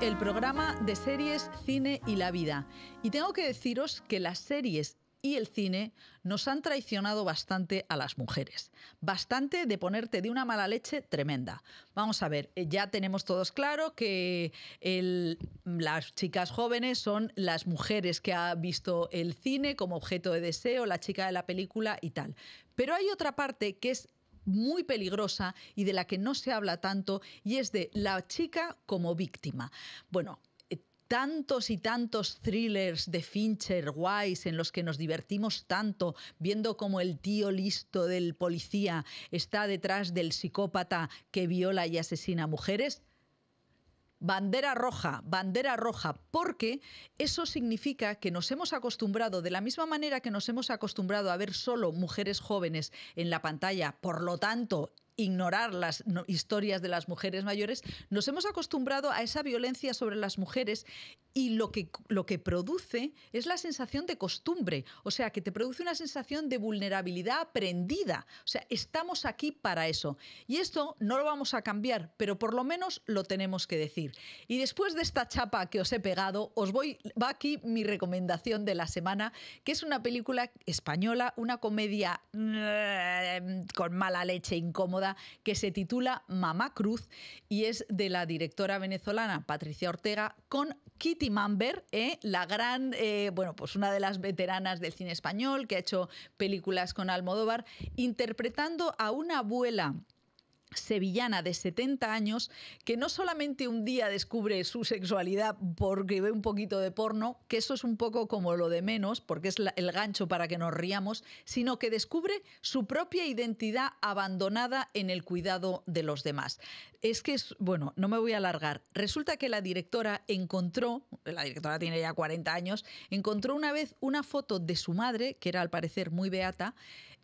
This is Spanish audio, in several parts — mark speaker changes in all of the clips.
Speaker 1: el programa de series, cine y la vida. Y tengo que deciros que las series y el cine nos han traicionado bastante a las mujeres. Bastante de ponerte de una mala leche tremenda. Vamos a ver, eh, ya tenemos todos claro que mm, las chicas jóvenes son las mujeres que ha visto el cine como objeto de deseo, la chica de la película y tal. Pero hay otra parte que es muy peligrosa y de la que no se habla tanto, y es de la chica como víctima. Bueno, eh, tantos y tantos thrillers de Fincher, Wise, en los que nos divertimos tanto, viendo cómo el tío listo del policía está detrás del psicópata que viola y asesina mujeres, bandera roja, bandera roja, porque eso significa que nos hemos acostumbrado, de la misma manera que nos hemos acostumbrado a ver solo mujeres jóvenes en la pantalla, por lo tanto, ignorar las historias de las mujeres mayores, nos hemos acostumbrado a esa violencia sobre las mujeres y lo que, lo que produce es la sensación de costumbre, o sea, que te produce una sensación de vulnerabilidad aprendida. O sea, estamos aquí para eso. Y esto no lo vamos a cambiar, pero por lo menos lo tenemos que decir. Y después de esta chapa que os he pegado, os voy, va aquí mi recomendación de la semana, que es una película española, una comedia mm, con mala leche incómoda, que se titula Mamá Cruz y es de la directora venezolana Patricia Ortega con Kitty Mamber, ¿eh? la gran, eh, bueno, pues una de las veteranas del cine español que ha hecho películas con Almodóvar, interpretando a una abuela sevillana de 70 años que no solamente un día descubre su sexualidad porque ve un poquito de porno, que eso es un poco como lo de menos, porque es el gancho para que nos riamos, sino que descubre su propia identidad abandonada en el cuidado de los demás. Es que es, bueno, no me voy a alargar. Resulta que la directora encontró, la directora tiene ya 40 años, encontró una vez una foto de su madre, que era al parecer muy beata,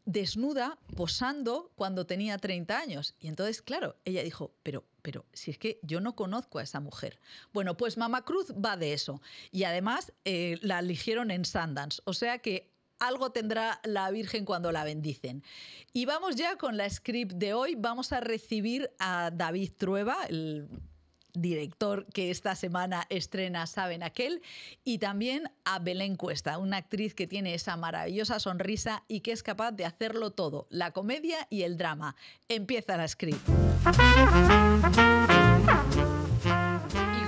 Speaker 1: desnuda, posando cuando tenía 30 años. Y entonces, claro, ella dijo, pero, pero si es que yo no conozco a esa mujer. Bueno, pues Mamá Cruz va de eso. Y además eh, la eligieron en sandans O sea que algo tendrá la Virgen cuando la bendicen. Y vamos ya con la script de hoy. Vamos a recibir a David Trueba, el director que esta semana estrena Saben Aquel, y también a Belén Cuesta, una actriz que tiene esa maravillosa sonrisa y que es capaz de hacerlo todo, la comedia y el drama. Empieza la script.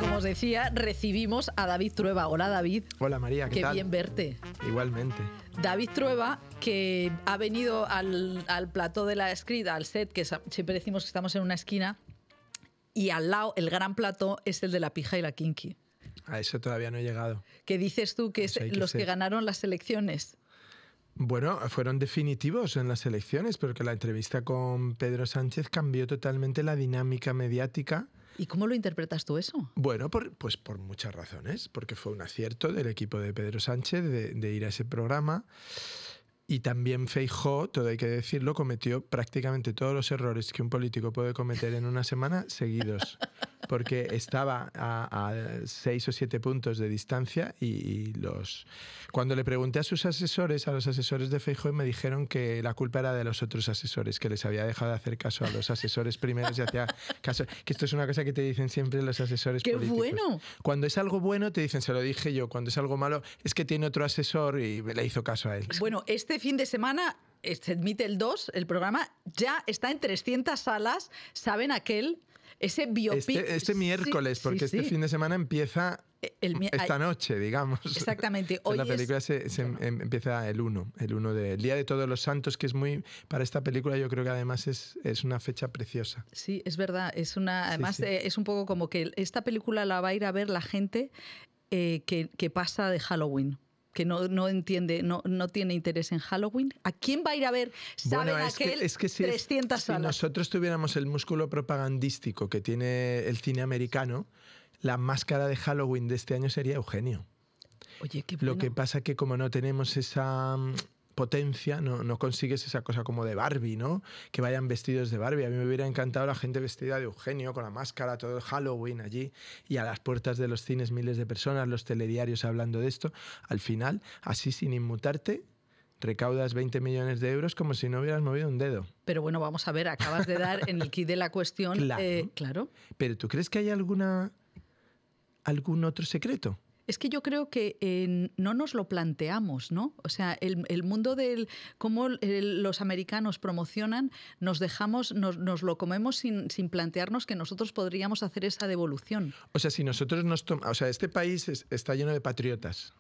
Speaker 1: Como os decía, recibimos a David Trueba. Hola David.
Speaker 2: Hola María, ¿qué, bien verte. Igualmente.
Speaker 1: David Trueba, que ha venido al, al plató de la escrita, al set, que siempre decimos que estamos en una esquina, y al lado el gran plato es el de la pija y la
Speaker 2: kinky. A eso todavía no he llegado. ¿Qué dices tú que es los que
Speaker 1: ganaron las elecciones?
Speaker 2: Bueno, fueron definitivos en las elecciones, porque la entrevista con Pedro Sánchez cambió totalmente la dinámica mediática. ¿Y cómo lo interpretas tú eso? Bueno, pues por muchas razones, porque fue un acierto del equipo de Pedro Sánchez de ir a ese programa. Y también Feijó, todo hay que decirlo, cometió prácticamente todos los errores que un político puede cometer en una semana seguidos. porque estaba a, seis o siete puntos de distancia y, los... Cuando le pregunté a sus asesores, a los asesores de Feijóo, me dijeron que la culpa era de los otros asesores, que les había dejado de hacer caso a los asesores primeros y hacía caso... Que esto es una cosa que te dicen siempre los asesores ¡Qué bueno! Cuando es algo bueno te dicen, se lo dije yo, cuando es algo malo es que tiene otro asesor y le hizo caso a él.
Speaker 1: Bueno, este fin de semana eh, se admite el 2, el programa ya está en 300 salas, saben aquel ese Este, este miércoles, porque este fin de
Speaker 2: semana empieza e, esta noche, digamos. Exactamente. Hoy la película se, em, empieza el 1, el 1 del Día de Todos los Santos, que es muy, para esta película yo creo que además es, es una fecha preciosa.
Speaker 1: Sí, es verdad. Es una, además eh, es un poco como que esta película la va a ir a ver la gente eh, que pasa de Halloween que no, entiende, no, no tiene interés en Halloween? ¿A quién va a ir a ver? ¿Saben aquel si,
Speaker 2: nosotros tuviéramos el músculo propagandístico que tiene el cine americano, la máscara de Halloween de este año sería Eugenio. Oye, qué bueno. Lo que pasa que como no tenemos esa mm, potencia, no, consigues esa cosa como de Barbie, ¿no? Que vayan vestidos de Barbie. A mí me hubiera encantado la gente vestida de Eugenio, con la máscara, todo el Halloween allí, y a las puertas de los cines miles de personas, los telediarios hablando de esto. Al final, así sin inmutarte, recaudas 20 millones de euros como si no hubieras movido un dedo.
Speaker 1: Pero bueno, vamos a ver, acabas de dar en el kit de la cuestión. Claro. Eh,
Speaker 2: claro. Pero ¿tú crees que hay alguna algún otro secreto?
Speaker 1: Es que yo creo que eh, no nos lo planteamos, ¿no? O sea, el, mundo del cómo los americanos promocionan, nos dejamos, nos, lo comemos sin, plantearnos que nosotros podríamos hacer esa devolución.
Speaker 2: O sea, si nosotros nos tomamos, o sea, este país está lleno de patriotas,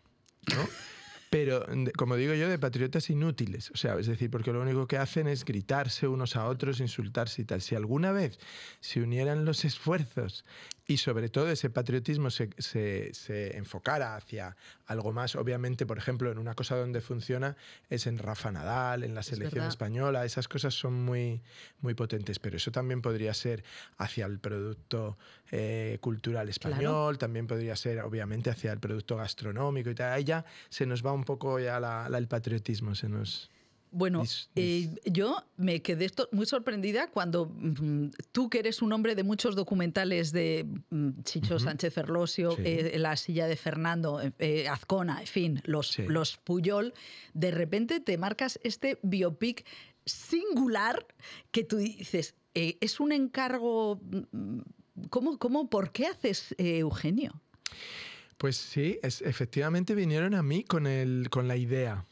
Speaker 2: ¿no? pero como digo yo, de patriotas inútiles. O sea, es decir, porque lo único que hacen es gritarse unos a otros, insultarse y tal. Si alguna vez se unieran los esfuerzos y sobre todo ese patriotismo se, se, enfocara hacia algo más. Obviamente, por ejemplo, en una cosa donde funciona es en Rafa Nadal, en la selección española, esas cosas son muy, muy potentes, pero eso también podría ser hacia el producto eh, cultural español, también podría ser obviamente hacia el producto gastronómico y tal. Ahí ya se nos va un poco ya la, el patriotismo, se nos... Bueno,
Speaker 1: eh, yo me quedé muy sorprendida cuando mm, tú, que eres un hombre de muchos documentales de mm, Chicho Sánchez Ferlosio, eh, La silla de Fernando, eh, Azcona, en fin, los, Puyol, de repente te marcas este biopic singular que tú dices, es un encargo. Mm, por qué haces Eugenio?
Speaker 2: Pues sí, efectivamente vinieron a mí con la idea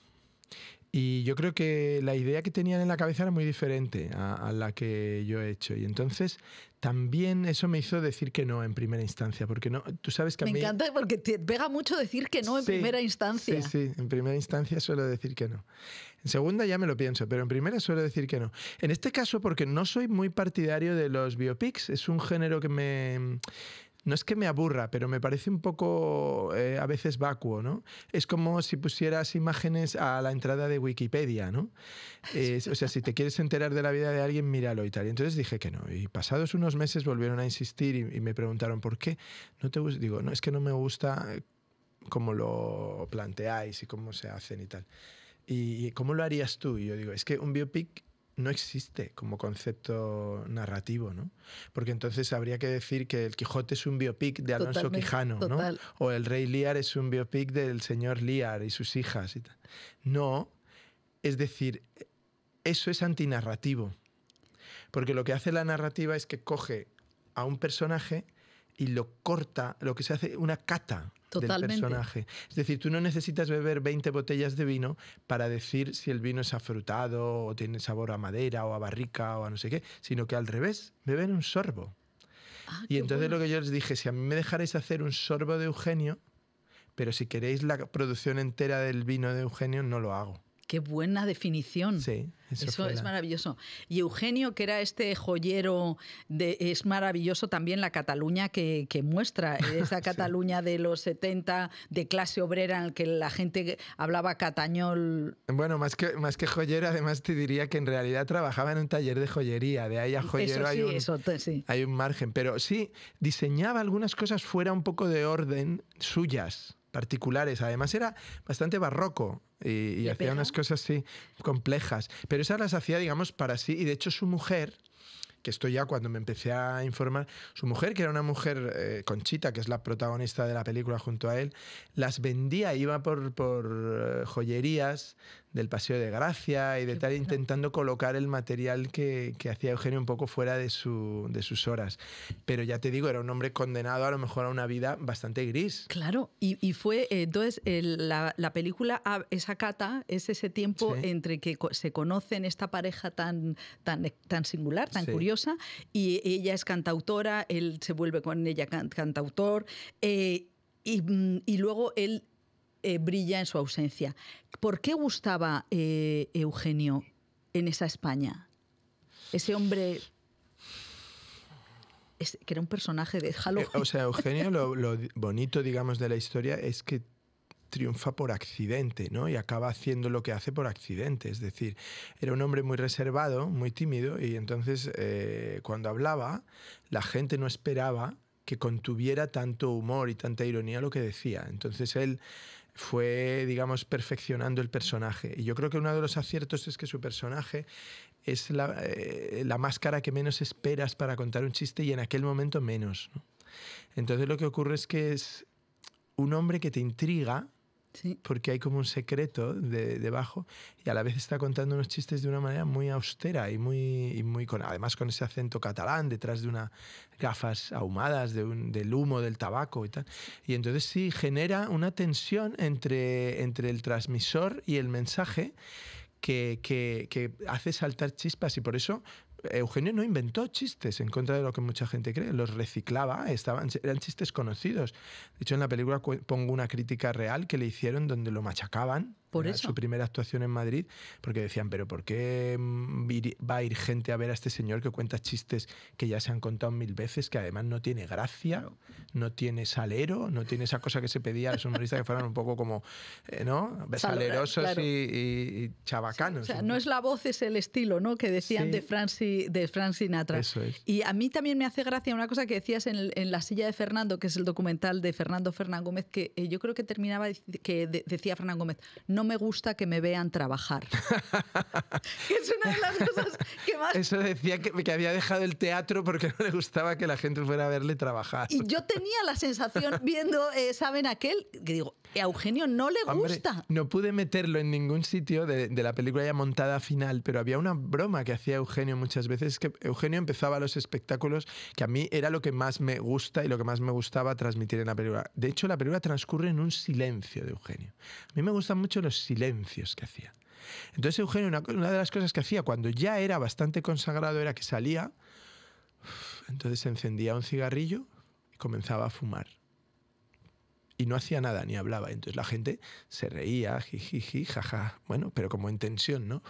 Speaker 2: y yo creo que la idea que tenían en la cabeza era muy diferente a, la que yo he hecho. Y entonces también eso me hizo decir que no en primera instancia, porque no, tú sabes que a me encanta
Speaker 1: porque te pega mucho decir que no en primera instancia. Sí,
Speaker 2: sí, en primera instancia suelo decir que no. En segunda ya me lo pienso, pero en primera suelo decir que no. En este caso porque no soy muy partidario de los biopics, es un género que me no es que me aburra, pero me parece un poco eh, a veces vacuo, ¿no? Es como si pusieras imágenes a la entrada de Wikipedia, ¿no? o sea, si te quieres enterar de la vida de alguien, míralo y tal. entonces dije que no. Y pasados unos meses volvieron a insistir y, me preguntaron, ¿por qué? No te Digo, no, es que no me gusta eh, cómo lo planteáis y cómo se hacen y tal. ¿Y cómo lo harías tú? Y yo digo, es que un biopic no existe como concepto narrativo, ¿no? Porque entonces habría que decir que el Quijote es un biopic de Alonso Quijano, ¿no? O el Rey Lear es un biopic del señor Lear y sus hijas y tal. No, es decir, eso es antinarrativo. Porque lo que hace la narrativa es que coge a un personaje y lo corta, lo que se hace, una cata, personaje. Es decir, tú no necesitas beber 20 botellas de vino para decir si el vino es afrutado o tiene sabor a madera o a barrica o a no sé qué, sino que al revés, beben un sorbo. Ah, y entonces lo que yo les dije, si a mí me dejaréis hacer un sorbo de Eugenio, pero si queréis la producción entera del vino de Eugenio, no lo hago.
Speaker 1: Qué buena definición. Sí, eso, es maravilloso. Y Eugenio, que era este joyero, es maravilloso también la Cataluña que, muestra, esa Cataluña de los 70, de clase obrera, en la que la gente hablaba catañol.
Speaker 2: Bueno, más que, más que joyero, además te diría que en realidad trabajaba en un taller de joyería, de ahí a joyero hay un margen, pero sí, diseñaba algunas cosas fuera un poco de orden suyas particulares. Además era bastante barroco y, hacía unas cosas así complejas. Pero esas las hacía, digamos, para sí. Y de hecho su mujer, que esto ya cuando me empecé a informar, su mujer, que era una mujer, eh, Conchita, que es la protagonista de la película junto a él, las vendía, iba por, por eh, joyerías del Paseo de Gracia y de tal, intentando colocar el material que, hacía Eugenio un poco fuera de, de sus horas. Pero ya te digo, era un hombre condenado a lo mejor a una vida bastante gris.
Speaker 1: Claro, y, fue, eh, entonces, la, película, ah, esa cata, es ese tiempo entre que se conocen esta pareja tan, tan, tan singular, tan curiosa, y ella es cantautora, él se vuelve con ella cantautor. Eh, y, y, luego él eh, brilla en su ausencia. ¿Por qué gustaba eh, Eugenio en esa España? Ese hombre que era un personaje de halo. Eh, o
Speaker 2: sea, Eugenio, lo, bonito, digamos, de la historia es que triunfa por accidente, ¿no? Y acaba haciendo lo que hace por accidente. Es decir, era un hombre muy reservado, muy tímido, y entonces cuando hablaba, la gente no esperaba que contuviera tanto humor y tanta ironía lo que decía. Entonces él fue, digamos, perfeccionando el personaje. Y yo creo que uno de los aciertos es que su personaje es la, eh, máscara que menos esperas para contar un chiste y en aquel momento menos. Entonces lo que ocurre es que es un hombre que te intriga, porque hay como un secreto debajo y a la vez está contando unos chistes de una manera muy austera y muy, y muy con, además con ese acento catalán detrás de unas gafas ahumadas de del humo del tabaco y tal. Y entonces sí genera una tensión entre, entre el transmisor y el mensaje que, que, hace saltar chispas y por eso Eugenio no inventó chistes, en contra de lo que mucha gente cree, los reciclaba, estaban, eran chistes conocidos. De hecho, en la película pongo una crítica real que le hicieron donde lo machacaban su primera actuación en Madrid, porque decían, pero ¿por qué mm, va a ir gente a ver a este señor que cuenta chistes que ya se han contado mil veces, que además no tiene gracia, no tiene salero, no tiene esa cosa que se pedía a los humoristas que fueran un poco como, eh, ¿no? Salerosos y, y, chabacanos. o sea,
Speaker 1: no es la voz, es el estilo, ¿no? Que decían de, Franci, de Sinatra. Eso es. Y a mí también me hace gracia una cosa que decías en, La silla de Fernando, que es el documental de Fernando Fernán Gómez, que eh, yo creo que terminaba, que decía Fernán Gómez, no me gusta que me vean trabajar.
Speaker 2: es una de las cosas que más... Eso decía que, había dejado el teatro porque no le gustaba que la gente fuera a verle trabajar. Y
Speaker 1: yo tenía la sensación viendo, eh, ¿saben aquel? Que digo, a Eugenio no le gusta.
Speaker 2: No pude meterlo en ningún sitio de, de, la película ya montada final, pero había una broma que hacía Eugenio muchas veces, que Eugenio empezaba los espectáculos, que a mí era lo que más me gusta y lo que más me gustaba transmitir en la película. De hecho, la película transcurre en un silencio de Eugenio. A mí me gustan mucho los silencios que hacía. Entonces Eugenio, una, de las cosas que hacía cuando ya era bastante consagrado era que salía, entonces encendía un cigarrillo y comenzaba a fumar. Y no hacía nada, ni hablaba. Entonces la gente se reía, jijiji, jaja. Bueno, pero como en tensión, ¿no?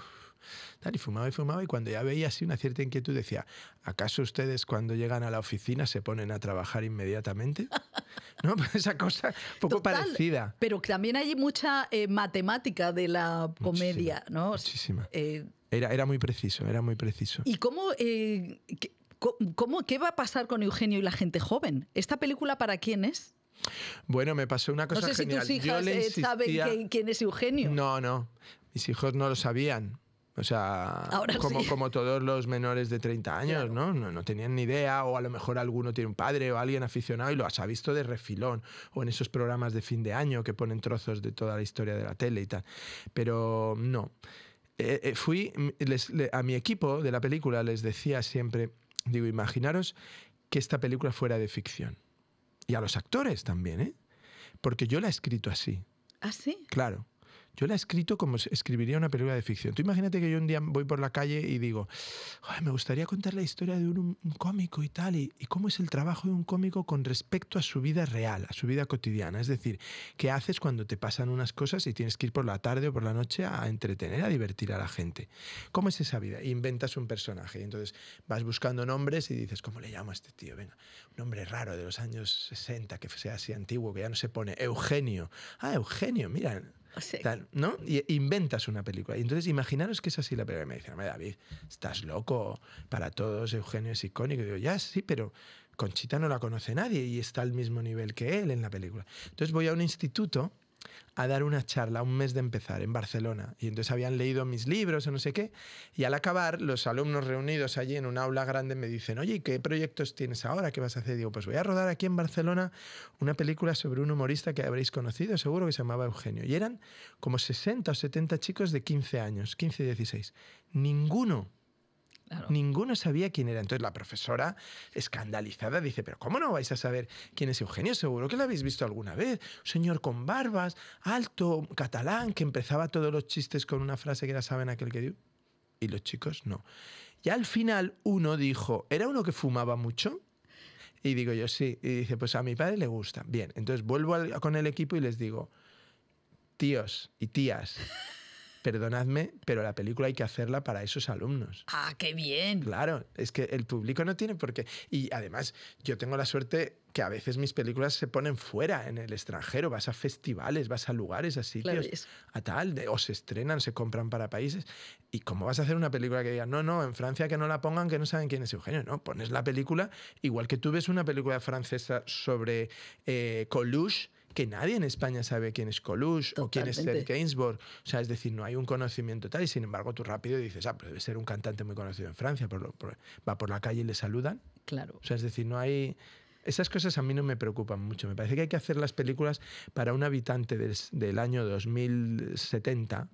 Speaker 2: y fumaba y fumaba y cuando ya veía así una cierta inquietud decía, ¿acaso ustedes cuando llegan a la oficina se ponen a trabajar inmediatamente? Pues esa cosa un poco parecida.
Speaker 1: Pero también hay mucha eh, matemática de la comedia, ¿no? Eh,
Speaker 2: era, era muy preciso, era muy preciso.
Speaker 1: ¿Y eh, cómo... qué, va a pasar con Eugenio y la gente joven? ¿Esta película para quién es?
Speaker 2: Bueno, me pasó una cosa genial. No sé si tus hijas saben
Speaker 1: quién es Eugenio.
Speaker 2: No, no. Mis hijos no lo sabían. O sea, como, todos los menores de 30 años, ¿no? ¿no? tenían ni idea, o a lo mejor alguno tiene un padre o alguien aficionado y lo has visto de refilón, o en esos programas de fin de año que ponen trozos de toda la historia de la tele y tal. Pero no. Eh, eh, fui, a mi equipo de la película les decía siempre, digo, imaginaros que esta película fuera de ficción. Y a los actores también, ¿eh? Porque yo la he escrito así. ¿Así? ¿Ah, claro. Yo la he escrito como escribiría una película de ficción. Tú imagínate que yo un día voy por la calle y digo, me gustaría contar la historia de un, cómico y tal, y, cómo es el trabajo de un cómico con respecto a su vida real, a su vida cotidiana. Es decir, qué haces cuando te pasan unas cosas y tienes que ir por la tarde o por la noche a entretener, a divertir a la gente. ¿Cómo es esa vida? Inventas un personaje. Y entonces vas buscando nombres y dices, ¿cómo le llamo a este tío? Venga, un nombre raro de los años 60, que sea así antiguo, que ya no se pone. Eugenio. Ah, Eugenio, mira, tal, ¿no? Y inventas una película. Y entonces imaginaros que es así la película. Y me dicen, David, estás loco. Para todos Eugenio es icónico. Y digo, ya, sí, pero Conchita no la conoce nadie y está al mismo nivel que él en la película. Entonces voy a un instituto a dar una charla un mes de empezar en Barcelona. Y entonces habían leído mis libros o no sé qué. Y al acabar, los alumnos reunidos allí en un aula grande me dicen, oye, ¿qué proyectos tienes ahora? ¿Qué vas a hacer? Y digo, pues voy a rodar aquí en Barcelona una película sobre un humorista que habréis conocido, seguro que se llamaba Eugenio. Y eran como 60 o 70 chicos de 15 años, 15 y 16. Ninguno Ninguno sabía quién era. Entonces la profesora, escandalizada, dice, pero ¿cómo no vais a saber quién es Eugenio? Seguro que lo habéis visto alguna vez. Un señor con barbas, alto, catalán, que empezaba todos los chistes con una frase que ya ¿saben aquel que dio? Y los chicos no. Y al final uno dijo, ¿era uno que fumaba mucho? Y digo yo, sí. Y dice, pues a mi padre le gusta. Bien, entonces vuelvo con el equipo y les digo, tíos y tías perdonadme, pero la película hay que hacerla para esos alumnos. Ah,
Speaker 1: qué bien.
Speaker 2: Claro, es que el público no tiene por qué. Y además, yo tengo la suerte que a veces mis películas se ponen fuera, en el extranjero, vas a festivales, vas a lugares, así sitios, a tal, de, o se estrenan, se compran para países. ¿Y cómo vas a hacer una película que diga, no, no, en Francia que no la pongan, que no saben quién es Eugenio? No, pones la película, igual que tú ves una película francesa sobre eh, Coluche, que nadie en España sabe quién es Coluche o quién es Seth Gainsbourg. O sea, es decir, no hay un conocimiento tal. Y sin embargo, tú rápido dices, ah, pero debe ser un cantante muy conocido en Francia. Por lo, va por la calle y le saludan. Claro. O sea, es decir, no hay. Esas cosas a mí no me preocupan mucho. Me parece que hay que hacer las películas para un habitante del año 2070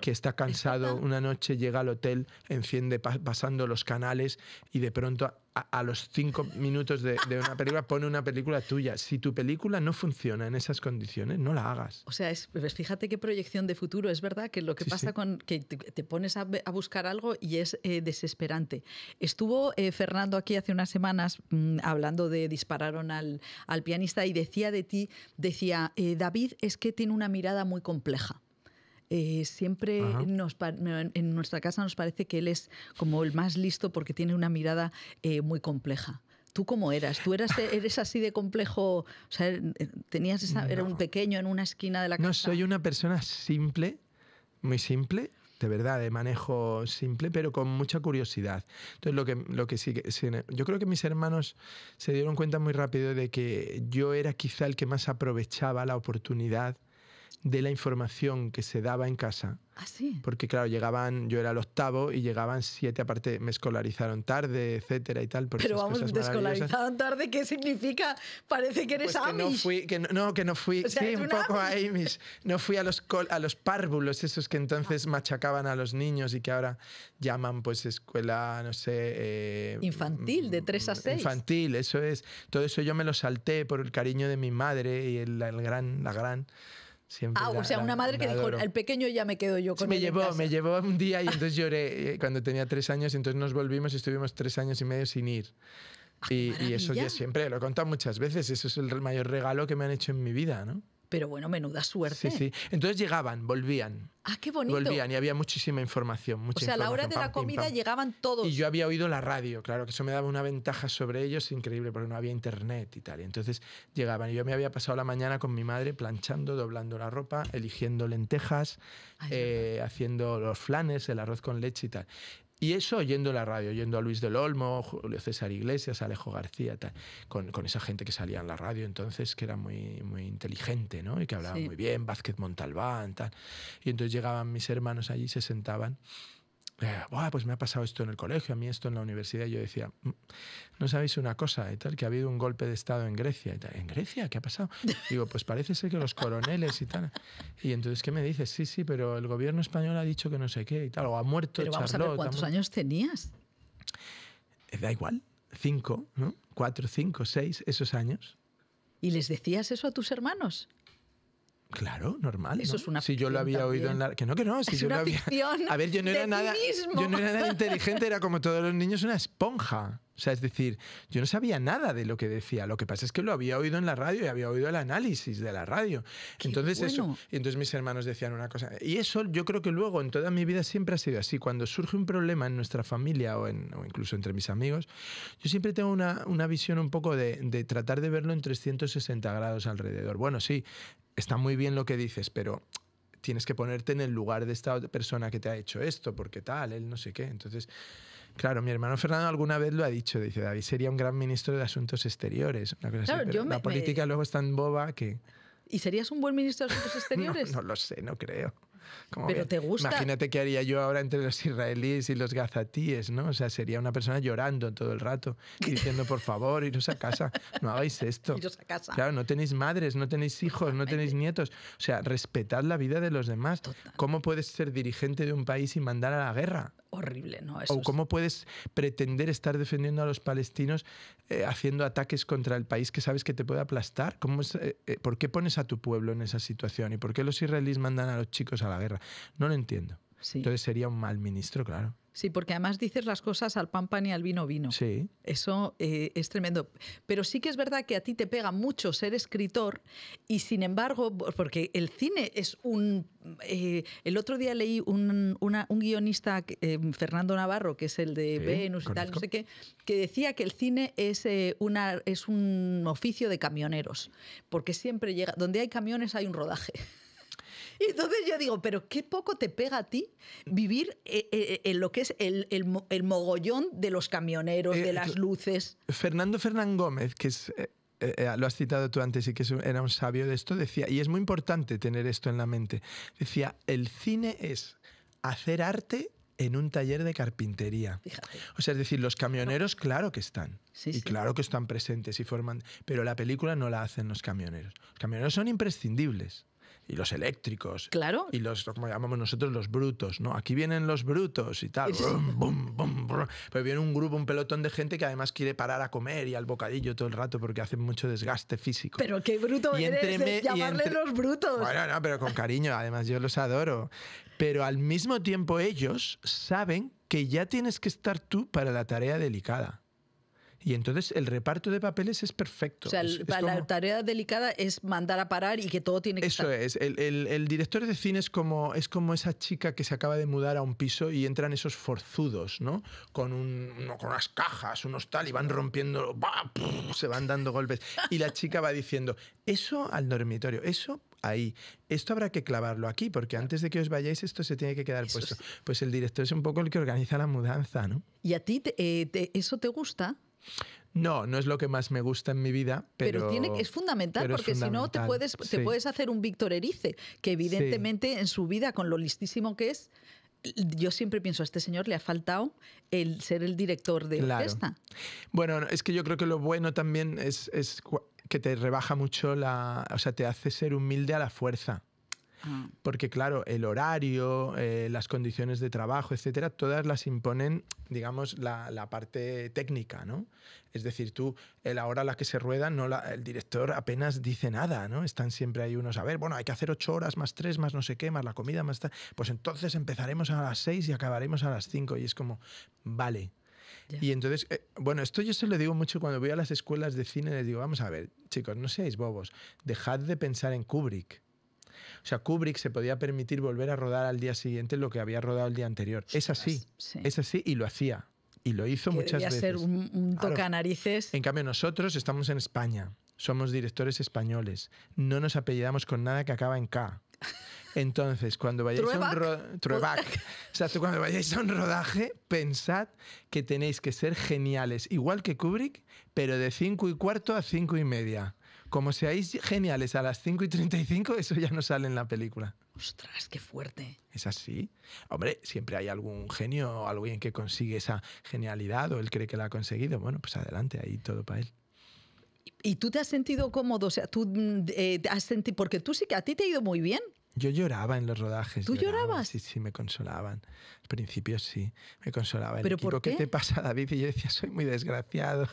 Speaker 2: que está cansado una noche, llega al hotel, enciende pasando los canales y de pronto a, los cinco minutos de, una película pone una película tuya. Si tu película no funciona en esas condiciones, no la hagas.
Speaker 1: O sea, es, pues fíjate qué proyección de futuro. Es verdad que lo que pasa con que te, pones a, buscar algo y es eh, desesperante. Estuvo eh, Fernando aquí hace unas semanas mm, hablando de dispararon al, pianista y decía de ti, decía, eh, David es que tiene una mirada muy compleja. Eh, siempre en nuestra casa nos parece que él es como el más listo porque tiene una mirada eh, muy compleja. ¿Tú cómo eras? ¿Tú eras, eres así de complejo? tenías esa, era un pequeño en una esquina de la casa.
Speaker 2: No, soy una persona simple, muy simple, de verdad, de manejo simple, pero con mucha curiosidad. Entonces, lo que, lo que sí, yo creo que mis hermanos se dieron cuenta muy rápido de que yo era quizá el que más aprovechaba la oportunidad de la información que se daba en casa. ¿Ah, sí? Porque claro, llegaban, yo era el octavo y llegaban siete, aparte me escolarizaron tarde, etcétera y tal. Pero vamos, te escolarizaron
Speaker 1: tarde, ¿qué significa? Parece que eres pues que No, fui,
Speaker 2: que no, fui, sí, un poco Amish. a No fui a los, a los párvulos esos que entonces ah. machacaban a los niños y que ahora llaman pues escuela, no sé... Eh,
Speaker 1: infantil, de tres a mm, seis.
Speaker 2: Infantil, eso es. Todo eso yo me lo salté por el cariño de mi madre y el, el gran, la gran ah, o sea, una madre que dijo, el
Speaker 1: pequeño ya me quedo yo con me llevó, Me
Speaker 2: llevó un día y entonces lloré eh, cuando tenía tres años, y entonces nos volvimos y estuvimos tres años y medio sin ir. Ah, y, y, eso ya siempre, lo he contado muchas veces, eso es el mayor regalo que me han hecho en mi vida, ¿no? Pero bueno, menuda suerte. Sí, sí. Entonces llegaban, volvían. Ah, qué bonito. Volvían y había muchísima información. Mucha o sea, a la hora de la comida llegaban todos. Y yo había oído la radio, claro, que eso me daba una ventaja sobre ellos increíble, porque no había internet y tal. entonces llegaban. Y yo me había pasado la mañana con mi madre planchando, doblando la ropa, eligiendo lentejas, eh, haciendo los flanes, el arroz con leche y tal. Y eso oyendo la radio, oyendo a Luis del Olmo, Julio César Iglesias, Alejo García, con, esa gente que salía en la radio entonces, que era muy, muy inteligente, ¿no? Y que hablaba muy bien, Vázquez Montalbán, tal. Y entonces llegaban mis hermanos allí, se sentaban eh, pues me ha pasado esto en el colegio, a mí esto en la universidad, y yo decía, mm, no sabéis una cosa, y eh, tal, que ha habido un golpe de Estado en Grecia, ¿en Grecia? ¿Qué ha pasado? Digo, pues parece ser que los coroneles y tal. Y entonces, ¿qué me dices? Sí, sí, pero el gobierno español ha dicho que no sé qué y tal, o ha muerto Pero vamos a ver, ¿cuántos
Speaker 1: años tenías?
Speaker 2: Eh, da igual, cinco, ¿no? Cuatro, cinco, seis, esos años.
Speaker 1: ¿Y les decías eso a tus hermanos?
Speaker 2: Claro, normal. Eso es una Si yo lo había oído en la. Que no, que no. Si es yo una lo había...
Speaker 1: A ver, yo no, era nada, yo no era nada
Speaker 2: inteligente, era como todos los niños una esponja. O sea, es decir, yo no sabía nada de lo que decía. Lo que pasa es que lo había oído en la radio y había oído el análisis de la radio. entonces eso, entonces mis hermanos decían una cosa. Y eso yo creo que luego en toda mi vida siempre ha sido así. Cuando surge un problema en nuestra familia o, en, incluso entre mis amigos, yo siempre tengo una, una visión un poco de, de tratar de verlo en 360 grados alrededor. Bueno, sí, está muy bien lo que dices, pero tienes que ponerte en el lugar de esta persona que te ha hecho esto, porque tal, él no sé qué. Entonces Claro, mi hermano Fernando alguna vez lo ha dicho, dice, David sería un gran ministro de Asuntos Exteriores. la política luego es tan boba que...
Speaker 1: ¿Y serías un buen ministro de Asuntos Exteriores? no,
Speaker 2: lo sé, no creo. pero te gusta. Imagínate qué haría yo ahora entre los israelíes y los gazatíes, ¿no? O sea, sería una persona llorando todo el rato, y diciendo, por favor, iros a casa, no hagáis esto. Iros a casa. Claro, no tenéis madres, no tenéis hijos, no tenéis nietos. O sea, respetad la vida de los demás. ¿Cómo puedes ser dirigente de un país y mandar a la guerra?
Speaker 1: horrible. ¿no? o cómo
Speaker 2: puedes pretender estar defendiendo a los palestinos eh, haciendo ataques contra el país que sabes que te puede aplastar. ¿Cómo es, eh, eh, ¿Por qué pones a tu pueblo en esa situación? ¿Y por qué los israelíes mandan a los chicos a la guerra? No lo entiendo. Entonces sería un mal ministro, claro.
Speaker 1: Sí, porque además dices las cosas al pan pan y al vino vino. Sí. Eso eh, es tremendo. Pero sí que es verdad que a ti te pega mucho ser escritor y sin embargo, porque el cine es un... Eh, el otro día leí un, guionista, eh, Fernando Navarro, que es el de Venus y tal, no sé qué, que decía que el cine es, una, es un oficio de camioneros, porque siempre llega... Donde hay camiones hay un rodaje. Y entonces yo digo, pero qué poco te pega a ti vivir eh, eh, eh, en lo que es el, mogollón de los camioneros, de las luces.
Speaker 2: Fernando Fernán Gómez, que es... lo has citado tú antes y que era un sabio de esto, decía, y es muy importante tener esto en la mente, decía, el cine es hacer arte en un taller de carpintería. O sea, es decir, los camioneros claro que están. Sí, y claro que están presentes y forman, pero la película no la hacen los camioneros. Los camioneros son imprescindibles y los eléctricos. Claro. Y los, como llamamos nosotros, los brutos, ¿no? Aquí vienen los brutos y tal. Pero viene un grupo, un pelotón de gente que además quiere parar a comer y al bocadillo todo el rato porque hacen mucho desgaste físico. Pero qué bruto eres llamarle los brutos. Bueno, no, pero con cariño, además yo los adoro. Pero al mismo tiempo ellos saben que ya tienes que estar tú para la tarea delicada. Y entonces el reparto de papeles es perfecto. O sea, la
Speaker 1: tarea delicada es mandar a parar y que todo tiene que Eso
Speaker 2: es. El, director de cine es como, es como esa chica que se acaba de mudar a un piso y entran esos forzudos, ¿no? Con, un, con unas cajas, unos tal, y van rompiendo, se van dando golpes. Y la chica va diciendo, eso al dormitorio, eso ahí. Esto habrá que clavarlo aquí, porque antes de que os vayáis esto se tiene que quedar puesto. Pues el director es un poco el que organiza la mudanza, ¿no?
Speaker 1: ¿Y a ti eh, eso te gusta?
Speaker 2: No, no es lo que más me gusta en mi vida, pero, tiene, es
Speaker 1: fundamental porque si no te puedes, te puedes hacer un Víctor Erice, que evidentemente en su vida, con lo listísimo que es, yo siempre pienso a este señor le ha faltado el ser el director de la
Speaker 2: Bueno, es que yo creo que lo bueno también es, es que te rebaja mucho la, o sea, te hace ser humilde a la fuerza. Porque claro, el horario, eh, las condiciones de trabajo, etcétera, todas las imponen, digamos, la, parte técnica, ¿no? Es decir, tú, la hora a la que se rueda, no el director apenas dice nada, ¿no? Están siempre ahí unos, a ver, bueno, hay que hacer ocho horas más tres, más no sé qué, más la comida, más tal. Pues entonces empezaremos a las seis y acabaremos a las cinco. Y es como, vale, Y entonces, eh, bueno, esto yo se lo digo mucho cuando voy a las escuelas de cine, les digo, vamos a ver, chicos, no seáis bobos, dejad de pensar en Kubrick. O sea, Kubrick se podía permitir volver a rodar al día siguiente lo que había rodado el día anterior. Es así, es así y lo hacía. Y lo hizo muchas veces. ser un, un tocanarices. En cambio, nosotros estamos en España, somos directores españoles, no nos apellidamos con nada que acaba en K. Entonces, cuando vayáis a un cuando vayáis a un rodaje, pensad que tenéis que ser geniales, igual que Kubrick, pero de 5 y cuarto a 5 y media. Como seáis geniales a las 5 y 35, eso ya no sale en la película.
Speaker 1: Ostras, qué fuerte.
Speaker 2: Es así. Hombre, siempre hay algún genio o alguien que consigue esa genialidad o él cree que la ha conseguido. Bueno, pues adelante, ahí todo para él.
Speaker 1: ¿Y tú te has sentido cómodo? O sea, tú mm, eh, has sentido. Porque tú sí que a ti te ha ido muy bien.
Speaker 2: Yo lloraba en los rodajes. ¿Tú llorabas? Sí, sí, me consolaban. Al principio sí, me consolaba ¿Pero equipo, por qué? ¿Qué te pasa, David? Y yo decía, soy muy desgraciado.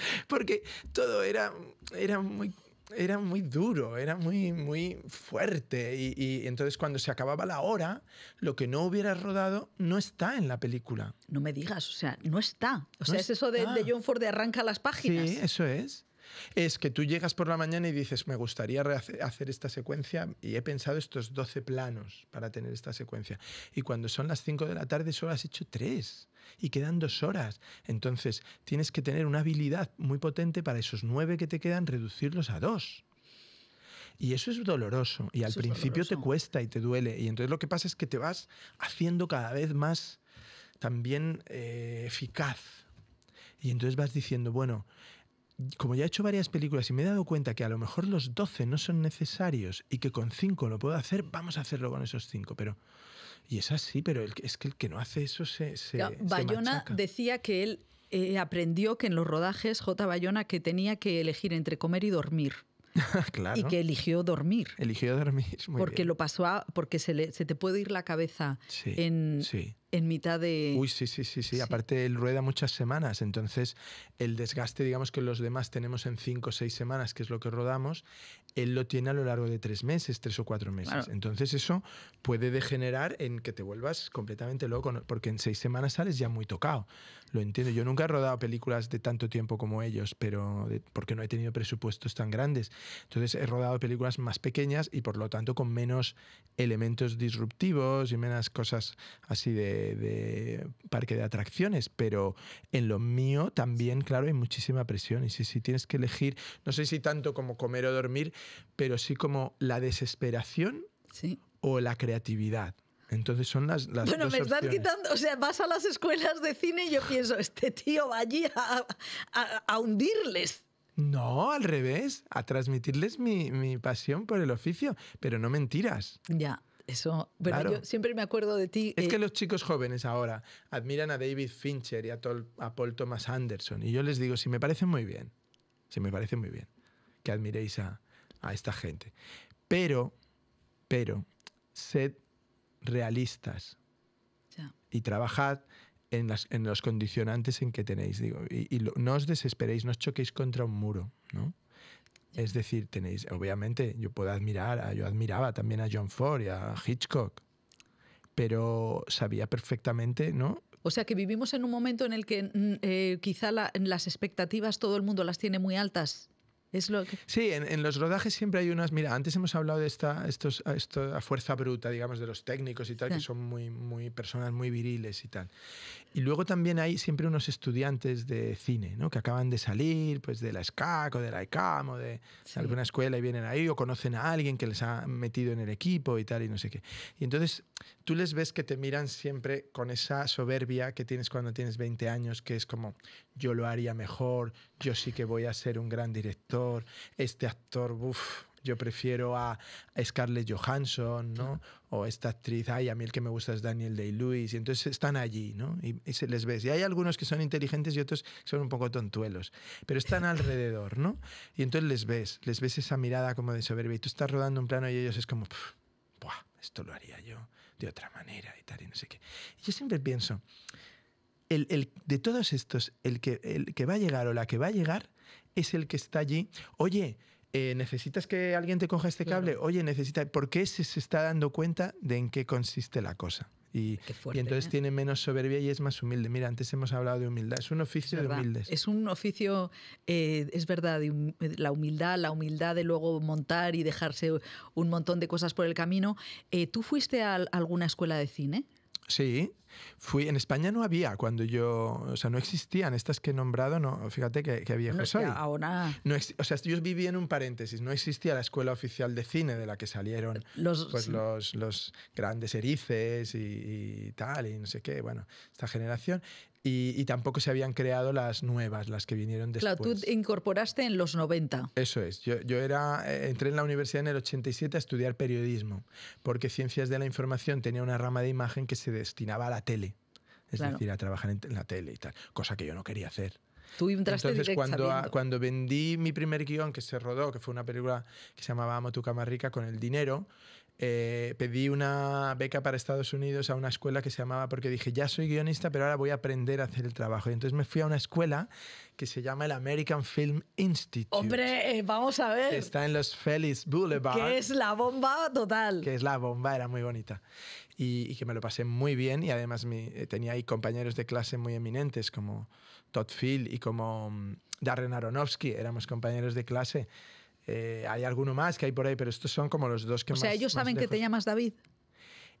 Speaker 2: Porque todo era, era muy era muy duro, era muy, muy fuerte. Y, entonces cuando se acababa la hora, lo que no hubiera rodado no está en la película.
Speaker 1: No me digas, o sea, no está. O sea, es eso de, John Ford arranca las páginas. Sí,
Speaker 2: eso es es que tú llegas por la mañana y dices, me gustaría hacer esta secuencia y he pensado estos 12 planos para tener esta secuencia. Y cuando son las 5 de la tarde solo has hecho 3 y quedan 2 horas. Entonces tienes que tener una habilidad muy potente para esos 9 que te quedan, reducirlos a 2. Y eso es doloroso y al principio te cuesta y te duele. Y entonces lo que pasa es que te vas haciendo cada vez más también eh, eficaz. Y entonces vas diciendo, bueno, como ya he hecho varias películas y me he dado cuenta que a lo mejor los 12 no son necesarios y que con 5 lo puedo hacer, vamos a hacerlo con esos 5. Pero, y es así, pero es que el que no hace eso se. Bayona
Speaker 1: decía que él eh, aprendió que en los rodajes, J. Bayona, que tenía que elegir entre comer y dormir. claro. Y que eligió dormir.
Speaker 2: Eligió dormir. porque lo
Speaker 1: pasó porque se, te puede ir la cabeza
Speaker 2: sí, en, sí
Speaker 1: en mitad de...
Speaker 2: Uy, sí, sí, sí, sí, Aparte, él rueda muchas semanas, entonces el desgaste, digamos que los demás tenemos en cinco o seis semanas, que es lo que rodamos, él lo tiene a lo largo de tres meses, tres o cuatro meses. Entonces eso puede degenerar en que te vuelvas completamente loco, porque en seis semanas sales ya muy tocado. Lo entiendo. Yo nunca he rodado películas de tanto tiempo como ellos, pero porque no he tenido presupuestos tan grandes. Entonces he rodado películas más pequeñas y por lo tanto con menos elementos disruptivos y menos cosas así de de, parque de atracciones, pero en lo mío también, claro, hay muchísima presión. Y si si tienes que elegir, no sé si tanto como comer o dormir, pero sí como la desesperación o la creatividad. Entonces son las, las Bueno, me están quitando,
Speaker 1: o sea, vas a las escuelas de cine y yo pienso, este tío va allí a, hundirles.
Speaker 2: No, al revés, a transmitirles mi, mi, pasión por el oficio, pero no mentiras. Ya. Eso, pero yo siempre me acuerdo de ti. Es que eh, los chicos jóvenes ahora admiran a David Fincher y a, Paul Thomas Anderson. Y yo les digo, si me parece muy bien, si me parece muy bien que admiréis a, esta gente. Pero, pero, sed realistas y trabajad en, los condicionantes en que tenéis. Digo, y, no os desesperéis, no os choquéis contra un muro, ¿no? Es decir, tenéis, obviamente, yo puedo admirar, yo admiraba también a John Ford y a Hitchcock, pero sabía perfectamente, ¿no?
Speaker 1: O sea que vivimos en un momento en el que mm, eh, quizá la, las expectativas todo el mundo las tiene muy altas
Speaker 2: Sí, en, los rodajes siempre hay unas. Mira, antes hemos hablado de esta, estos, a fuerza bruta, digamos, de los técnicos y tal, que son muy, muy personas muy viriles y tal. Y luego también hay siempre unos estudiantes de cine, ¿no? Que acaban de salir, pues, de la SCAC o de la ICAM e o de, de alguna escuela y vienen ahí o conocen a alguien que les ha metido en el equipo y tal y no sé qué. Y entonces tú les ves que te miran siempre con esa soberbia que tienes cuando tienes 20 años, que es como yo lo haría mejor, yo sí que voy a ser un gran director este actor, uff, yo prefiero a Scarlett Johansson, ¿no? O esta actriz, ay, a mí el que me gusta es Daniel Day-Lewis, y entonces están allí, ¿no? Y, se les ves. Y hay algunos que son inteligentes y otros que son un poco tontuelos, pero están alrededor, ¿no? Y entonces les ves, les ves esa mirada como de soberbia, y tú estás rodando un plano y ellos es como, buah, esto lo haría yo de otra manera y tal, y no sé qué. yo siempre pienso, el, el, de todos estos, el que, el que va a llegar o la que va a llegar es el que está allí. Oye, eh, ¿necesitas que alguien te coja este cable? Oye, necesita. Porque se está dando cuenta de en qué consiste la cosa. Y, entonces ¿eh? tiene menos soberbia y es más humilde. Mira, antes hemos hablado de humildad. Es un oficio de humildes.
Speaker 1: Es un oficio, eh, es verdad, la humildad, la humildad de luego montar y dejarse un montón de cosas por el camino. ¿Tú fuiste a alguna escuela de
Speaker 2: cine? Sí, fui. En España no había cuando yo. O sea, no existían estas que he nombrado. No, fíjate que, que viejo soy. Ahora. No, o sea, yo viví en un paréntesis. No existía la escuela oficial de cine de la que salieron los, pues, los, los, grandes erices y, tal, y no sé qué. Bueno, esta generación. Y, tampoco se habían creado las nuevas, las que vinieron después. Claro, tú
Speaker 1: incorporaste en los 90.
Speaker 2: Eso es. Yo, yo era, eh, entré en la universidad en el 87 a estudiar periodismo, porque ciencias de la información tenía una rama de imagen que se destinaba a la la tele. Es decir, a trabajar en la tele y tal, cosa que yo no quería hacer. Entonces, cuando, cuando vendí mi primer guión que se rodó, que fue una película que se llamaba Amo tu cama rica, con el dinero, eh, pedí una beca para Estados Unidos a una escuela que se llamaba, porque dije, ya soy guionista, pero ahora voy a aprender a hacer el trabajo. Y entonces me fui a una escuela que se llama el American Film Institute. Hombre, eh, vamos a ver. Que está en los Félix Boulevard. Que es la bomba total. Que es la bomba, era muy bonita. Y, que me lo pasé muy bien y además eh, tenía ahí compañeros de clase muy eminentes como Todd Field y como mm, Darren Aronofsky, éramos compañeros de clase. Eh, hay alguno más que hay por ahí, pero estos son como los dos que más. O sea, ellos saben que te llamas David.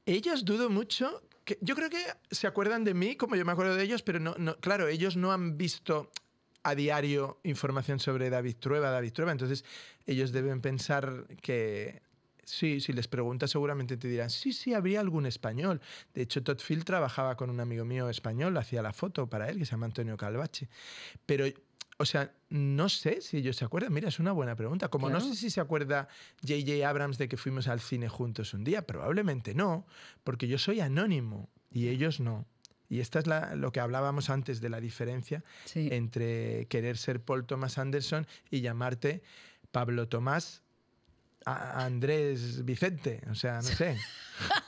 Speaker 2: Ellos dudo mucho. Que, yo creo que se acuerdan de mí como yo me acuerdo de ellos, pero no, no, claro, ellos no han visto a diario información sobre David Trueba, David Trueba. Entonces, ellos deben pensar que Sí, si les preguntas seguramente te dirán, sí, sí, habría algún español. De hecho, Todd Field trabajaba con un amigo mío español, hacía la foto para él, que se llama Antonio Calvache. Pero o sea, no sé si ellos se acuerdan. Mira, es una buena pregunta. Como no sé si se acuerda J.J. Abrams de que fuimos al cine juntos un día, probablemente no, porque yo soy anónimo y ellos no. Y esta es lo que hablábamos antes de la diferencia entre querer ser Paul Thomas Anderson y llamarte Pablo Tomás Andrés Vicente. O sea, no sé.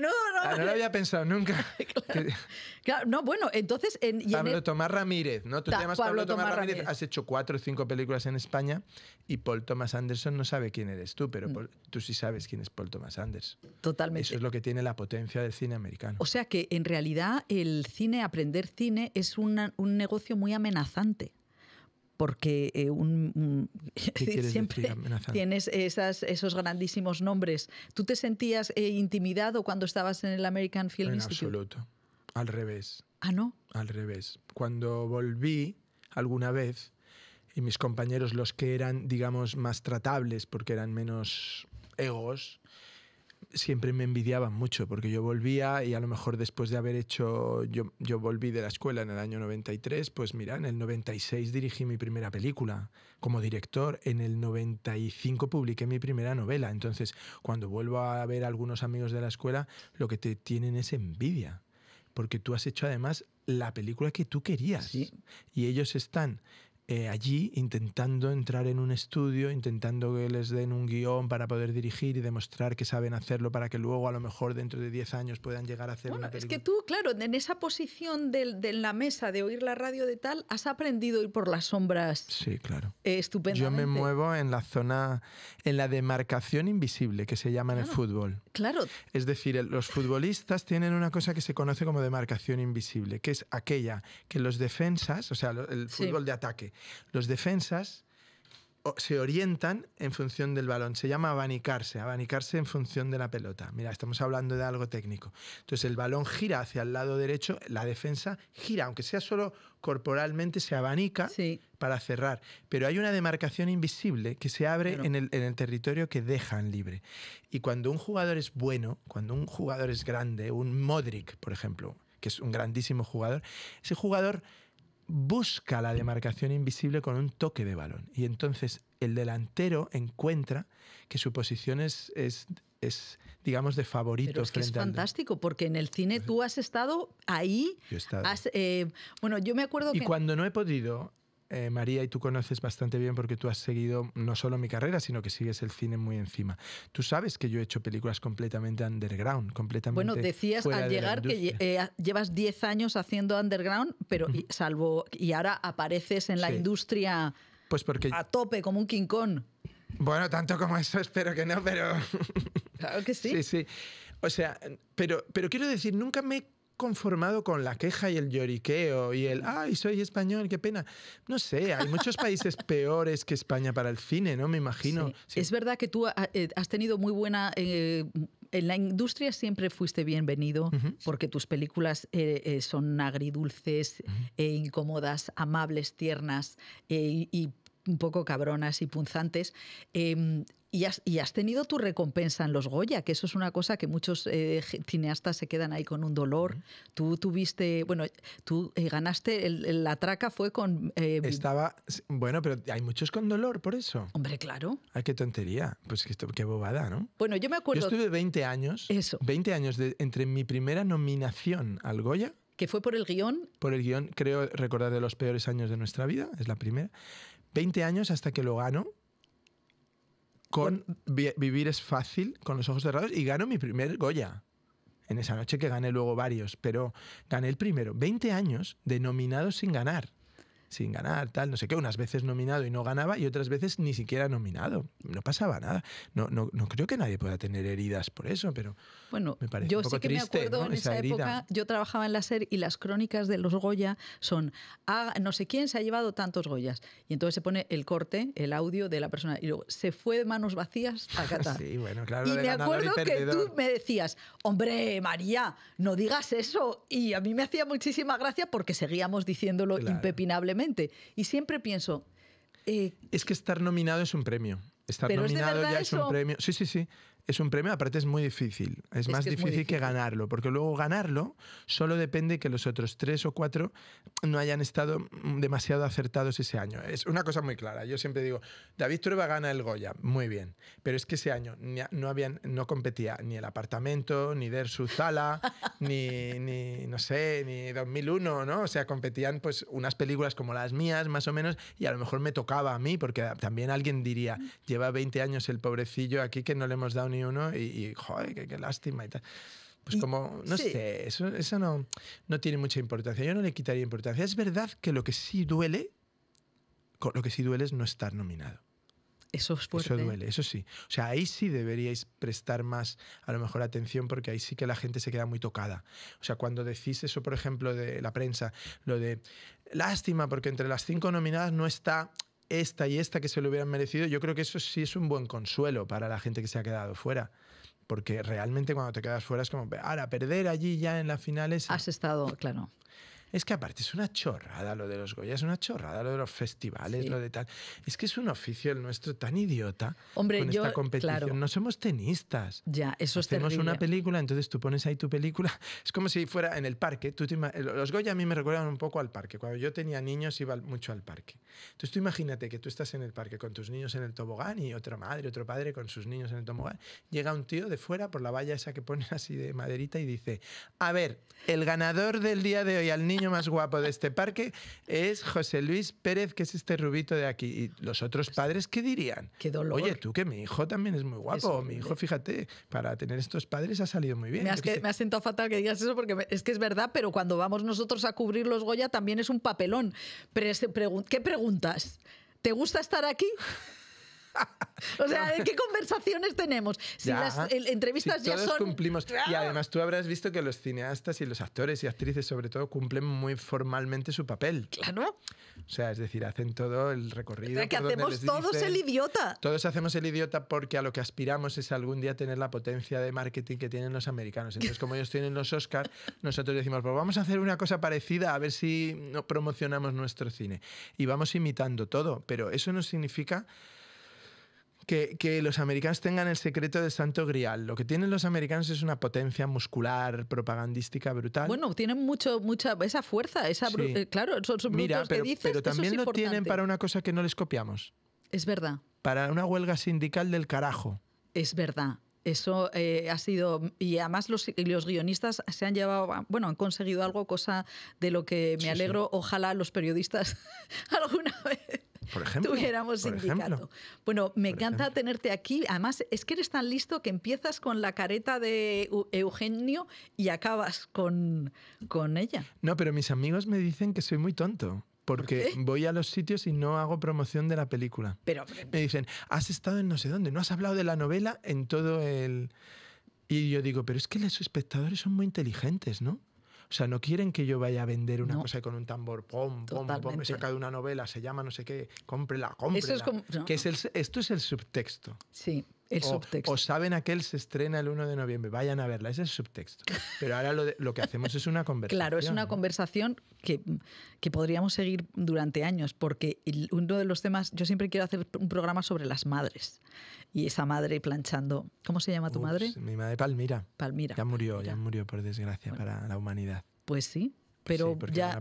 Speaker 1: ¿no? Ah, no lo había
Speaker 2: pensado nunca.
Speaker 1: no, bueno, entonces... En, Pablo
Speaker 2: Tomás Ramírez, ¿no? Pablo, Tomás, Ramírez. has hecho cuatro o cinco películas en España y Paul Thomas Anderson no sabe quién eres tú, pero mm. tú sí sabes quién es Paul Thomas Anderson. Totalmente. Eso es lo que tiene la potencia del cine americano.
Speaker 1: O sea que, en realidad, el cine, aprender cine, es un negocio muy amenazante
Speaker 2: porque eh, un, siempre
Speaker 1: tienes esos grandísimos nombres. ¿Tú te sentías eh, intimidado cuando estabas en el American Film en Institute?
Speaker 2: absoluto, al revés. ¿Ah, no? Al revés. Cuando volví alguna vez, y mis compañeros, los que eran, digamos, más tratables, porque eran menos egos, siempre me envidiaban mucho porque yo volvía y a lo mejor después de haber hecho, yo, volví de la escuela en el año 93, pues mira, en el 96 dirigí mi primera película como director, en el 95 publiqué mi primera novela, entonces cuando vuelvo a ver a algunos amigos de la escuela, lo que te tienen es envidia, porque tú has hecho además la película que tú querías y ellos están eh, allí intentando entrar en un estudio, intentando que les den un guión para poder dirigir y demostrar que saben hacerlo para que luego a lo mejor dentro de 10 años puedan llegar a hacer bueno, una película. Es
Speaker 1: que tú, claro, en esa posición de, la mesa de oír la radio de tal, has aprendido ir por las sombras.
Speaker 2: Sí, claro.
Speaker 1: estupendo eh, Yo me muevo
Speaker 2: en la zona, en la demarcación invisible que se llama en el ah, fútbol. Claro. Es decir, los futbolistas tienen una cosa que se conoce como demarcación invisible, que es aquella que los defensas, o sea, el fútbol de ataque, los defensas se orientan en función del balón. Se llama abanicarse, abanicarse en función de la pelota. Mira, estamos hablando de algo técnico. Entonces el balón gira hacia el lado derecho, la defensa gira, aunque sea solo corporalmente, se abanica para cerrar. Pero hay una demarcación invisible que se abre en el territorio que dejan libre. Y cuando un jugador es bueno, cuando un jugador es grande, un Modric, por ejemplo, que es un grandísimo jugador, ese jugador busca la demarcación invisible con un toque de balón. Y entonces el delantero encuentra que su posición es, es, digamos, de favorito Pero es Es
Speaker 1: fantástico, porque en el cine tú has estado ahí. Yo he estado. Eh, bueno, yo me acuerdo que. Y cuando
Speaker 2: no he podido, eh, María, y tú conoces bastante bien porque tú has seguido no solo mi carrera, sino que sigues el cine muy encima. Tú sabes que yo he hecho películas completamente underground, completamente. Bueno, decías al llegar que
Speaker 1: eh, llevas 10 años haciendo underground, pero salvo. y ahora apareces en la industria.
Speaker 2: Pues porque... A tope, como un King Bueno, tanto como eso espero que no, pero... Claro que sí. Sí, sí. O sea, pero, pero quiero decir, nunca me conformado con la queja y el lloriqueo y el, ay, soy español, qué pena. No sé, hay muchos países peores que España para el cine, ¿no? Me imagino. Es
Speaker 1: verdad que tú ah, eh, has tenido muy buena... Eh, en la industria siempre fuiste bienvenido porque tus películas eh, son agridulces, e incómodas, amables, tiernas y un poco cabronas y punzantes. Em, y has, tenido tu recompensa en los Goya, que eso es una cosa que muchos eh, cineastas se quedan ahí con un dolor. Tú tuviste, bueno, tú eh, ganaste, la traca
Speaker 2: fue con... Em, Estaba, bueno, pero hay muchos con dolor por eso. Hombre, claro. Ay, qué tontería. Pues qué, bobada, ¿no?
Speaker 1: Bueno, yo me acuerdo... Yo estuve
Speaker 2: 20 años. Eso. 20 años entre mi primera nominación al Goya.
Speaker 1: Que fue por el guión.
Speaker 2: Por el guión, creo recordar de los peores años de nuestra vida, es la primera. 20 años hasta que lo gano con Vivir es fácil, con los ojos cerrados, y gano mi primer Goya. En esa noche que gané luego varios, pero gané el primero. 20 años de nominado sin ganar. Sin ganar, tal, no sé qué. Unas veces nominado y no ganaba, y otras veces ni siquiera nominado. No pasaba nada. no, no creo que nadie pueda tener heridas por eso, pero bueno, yo sé que me acuerdo en esa, época,
Speaker 1: yo trabajaba en la SER y las crónicas de los Goya son, ah, no sé quién se ha llevado tantos Goyas. Y entonces se pone el corte, el audio de la persona. Y luego, se fue de manos vacías a Qatar. sí,
Speaker 2: bueno, claro. Y me acuerdo que tú
Speaker 1: me decías, hombre, María, no digas eso. Y a mí me hacía muchísima gracia porque seguíamos diciéndolo impepinablemente. Y siempre pienso...
Speaker 2: Eh, es que estar nominado es un premio. Estar nominado ya es un premio. Sí, sí, sí es un premio, aparte es muy difícil. Es, más difícil, que ganarlo, porque luego ganarlo solo depende que los otros tres o cuatro no hayan estado mm, demasiado acertados ese año. Es una cosa muy clara. Yo siempre digo, David Trueba gana el Goya, muy bien, pero es que ese año no, habían, no competía ni el apartamento, ni Dersu Zala, ni, ni, no sé, ni 2001, ¿no? O sea, competían pues unas películas como las mías, más o menos, y a lo mejor me tocaba a mí, porque también alguien diría, mm. lleva 20 años el pobrecillo aquí que no le hemos dado ni uno y, joder, qué, lástima y tal. Pues como, no sé, eso, no, no tiene mucha importancia. Yo no le quitaría importancia. Es verdad que lo que sí duele, lo que sí duele es no estar nominado. Eso es fuerte. Eso duele, eso sí. O sea, ahí sí deberíais prestar más, a lo mejor, atención, porque ahí sí que la gente se queda muy tocada. O sea, cuando decís eso, por ejemplo, de la prensa, lo de lástima, porque entre las cinco nominadas no está esta y esta que se lo hubieran merecido, yo creo que eso sí es un buen consuelo para la gente que se ha quedado fuera. Porque realmente cuando te quedas fuera es como, ahora, perder allí ya en las finales. Has estado, claro. Es que aparte es una chorrada lo de los Goya, es una chorrada lo de los festivales, lo de tal. Es que es un oficio el nuestro tan idiota Hombre, con esta competición. No somos tenistas. Ya, eso es una película, entonces tú pones ahí tu película. Es como si fuera en el parque. Eh, los Goya a mí me recuerdan un poco al parque. Cuando yo tenía niños iba mucho al parque. Entonces tú imagínate que tú estás en el parque con tus niños en el tobogán y otra madre, otro padre con sus niños en el tobogán. Llega un tío de fuera por la valla esa que pone así de maderita y dice, a ver, el ganador del día de hoy al niño más guapo de este parque es José Luis Pérez, que es este rubito de aquí. Y los otros padres, ¿qué dirían? Qué dolor. Oye, tú que mi hijo también es muy guapo. mi hijo, fíjate, para tener estos padres ha salido muy bien. Me has, que,
Speaker 1: me sentado fatal que digas eso porque es que es verdad, pero cuando vamos nosotros a cubrir los Goya también es un papelón. Pero ¿Qué preguntas? ¿Te gusta estar aquí? o sea, qué conversaciones tenemos? Si las entrevistas ya todos son... cumplimos.
Speaker 2: Y ¡Ah! además tú habrás visto que los cineastas y los actores y actrices sobre todo cumplen muy formalmente su papel. Claro. O sea, es decir, hacen todo el recorrido. O sea, que hacemos todos el idiota. Todos hacemos el idiota porque a lo que aspiramos es algún día tener la potencia de marketing que tienen los americanos. Entonces, como ellos tienen los Oscars, nosotros decimos, pues vamos a hacer una cosa parecida a ver si promocionamos nuestro cine. Y vamos imitando todo, pero eso no significa que, los americanos tengan el secreto de santo grial. Lo que tienen los americanos es una potencia muscular, propagandística brutal. Bueno,
Speaker 1: tienen mucho, mucha, esa fuerza, esa eh, claro, son, son Mira, pero, que también lo tienen para
Speaker 2: una cosa que no les copiamos. Es verdad. Para una huelga sindical del carajo.
Speaker 1: Es verdad. Eso eh, ha sido, y además los, los, guionistas se han llevado, bueno, han conseguido algo, cosa de lo que me alegro. Ojalá los periodistas alguna
Speaker 2: vez por ejemplo,
Speaker 1: bueno, me encanta tenerte aquí. Además, es que eres tan listo que empiezas con la careta de Eugenio y acabas con, con ella.
Speaker 2: No, pero mis amigos me dicen que soy muy tonto. Porque voy a los sitios y no hago promoción de la película. pero me dicen, has estado en no sé dónde, no has hablado de la novela en todo el... Y yo digo, pero es que los espectadores son muy inteligentes, ¿no? O sea, no quieren que yo vaya a vender una cosa con un tambor, pom, pom, pom, me saca de una novela, se llama no sé qué, cómprela, cómprela. esto es el subtexto. Sí. El o, subtexto. O saben aquel se estrena el 1 de noviembre, vayan a verla, ese es el subtexto. Pero ahora lo, lo que hacemos es una conversación. Claro, es una
Speaker 1: conversación
Speaker 2: que, que, podríamos
Speaker 1: seguir durante años, porque uno de los temas, yo siempre quiero hacer un programa sobre las madres. Y esa madre planchando, ¿cómo se llama tu madre? Mi madre Palmira. Palmira. Ya
Speaker 2: murió, ya murió por
Speaker 1: desgracia para la humanidad. Pues sí, pero ya,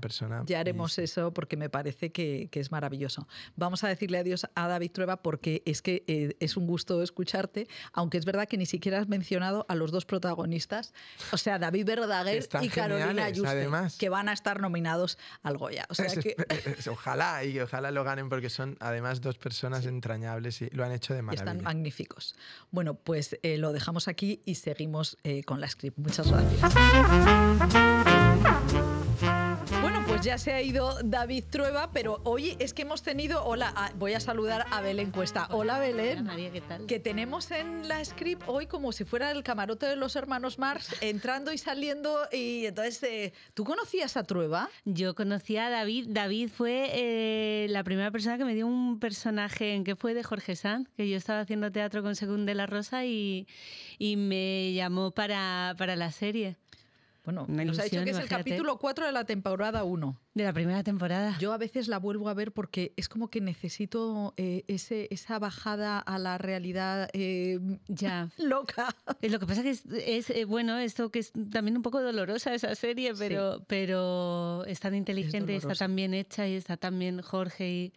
Speaker 1: haremos eso porque me parece que, es maravilloso. Vamos a decirle adiós a David Trueba porque es que eh, es un gusto escucharte, aunque es verdad que ni siquiera has mencionado a los dos protagonistas, o sea, David Verdaguer y Carolina Juste, que van a estar nominados al Goya.
Speaker 2: Eh, ojalá y ojalá lo ganen porque son además dos personas entrañables y lo han hecho de maravilla. Están
Speaker 1: magníficos. Bueno, pues eh, lo dejamos aquí y seguimos con la script. Muchas gracias. Pues ya se ha ido David Trueba, pero hoy es que hemos tenido. Hola, voy a saludar a Belén Cuesta. Hola, Belén. Hola, María, ¿qué tal? Que tenemos en la script hoy como si fuera el camarote de los hermanos Marx, entrando y saliendo. Y entonces, eh, ¿tú conocías a Trueba? Yo conocía a David. David fue
Speaker 3: eh, la primera persona que me dio un personaje en que fue de Jorge Sanz, que yo estaba haciendo teatro con Según de la Rosa y, y me llamó para, para la serie.
Speaker 1: Bueno, nos ha dicho que es el capítulo 4 de la temporada 1. De la primera temporada. Yo a veces la vuelvo a ver porque es como que necesito eh, ese, esa bajada a la realidad eh, ya loca.
Speaker 3: Eh, lo que pasa que es, bueno, esto que es también un poco dolorosa esa serie, pero, pero es tan inteligente, está tan bien hecha y está tan bien Jorge. Y...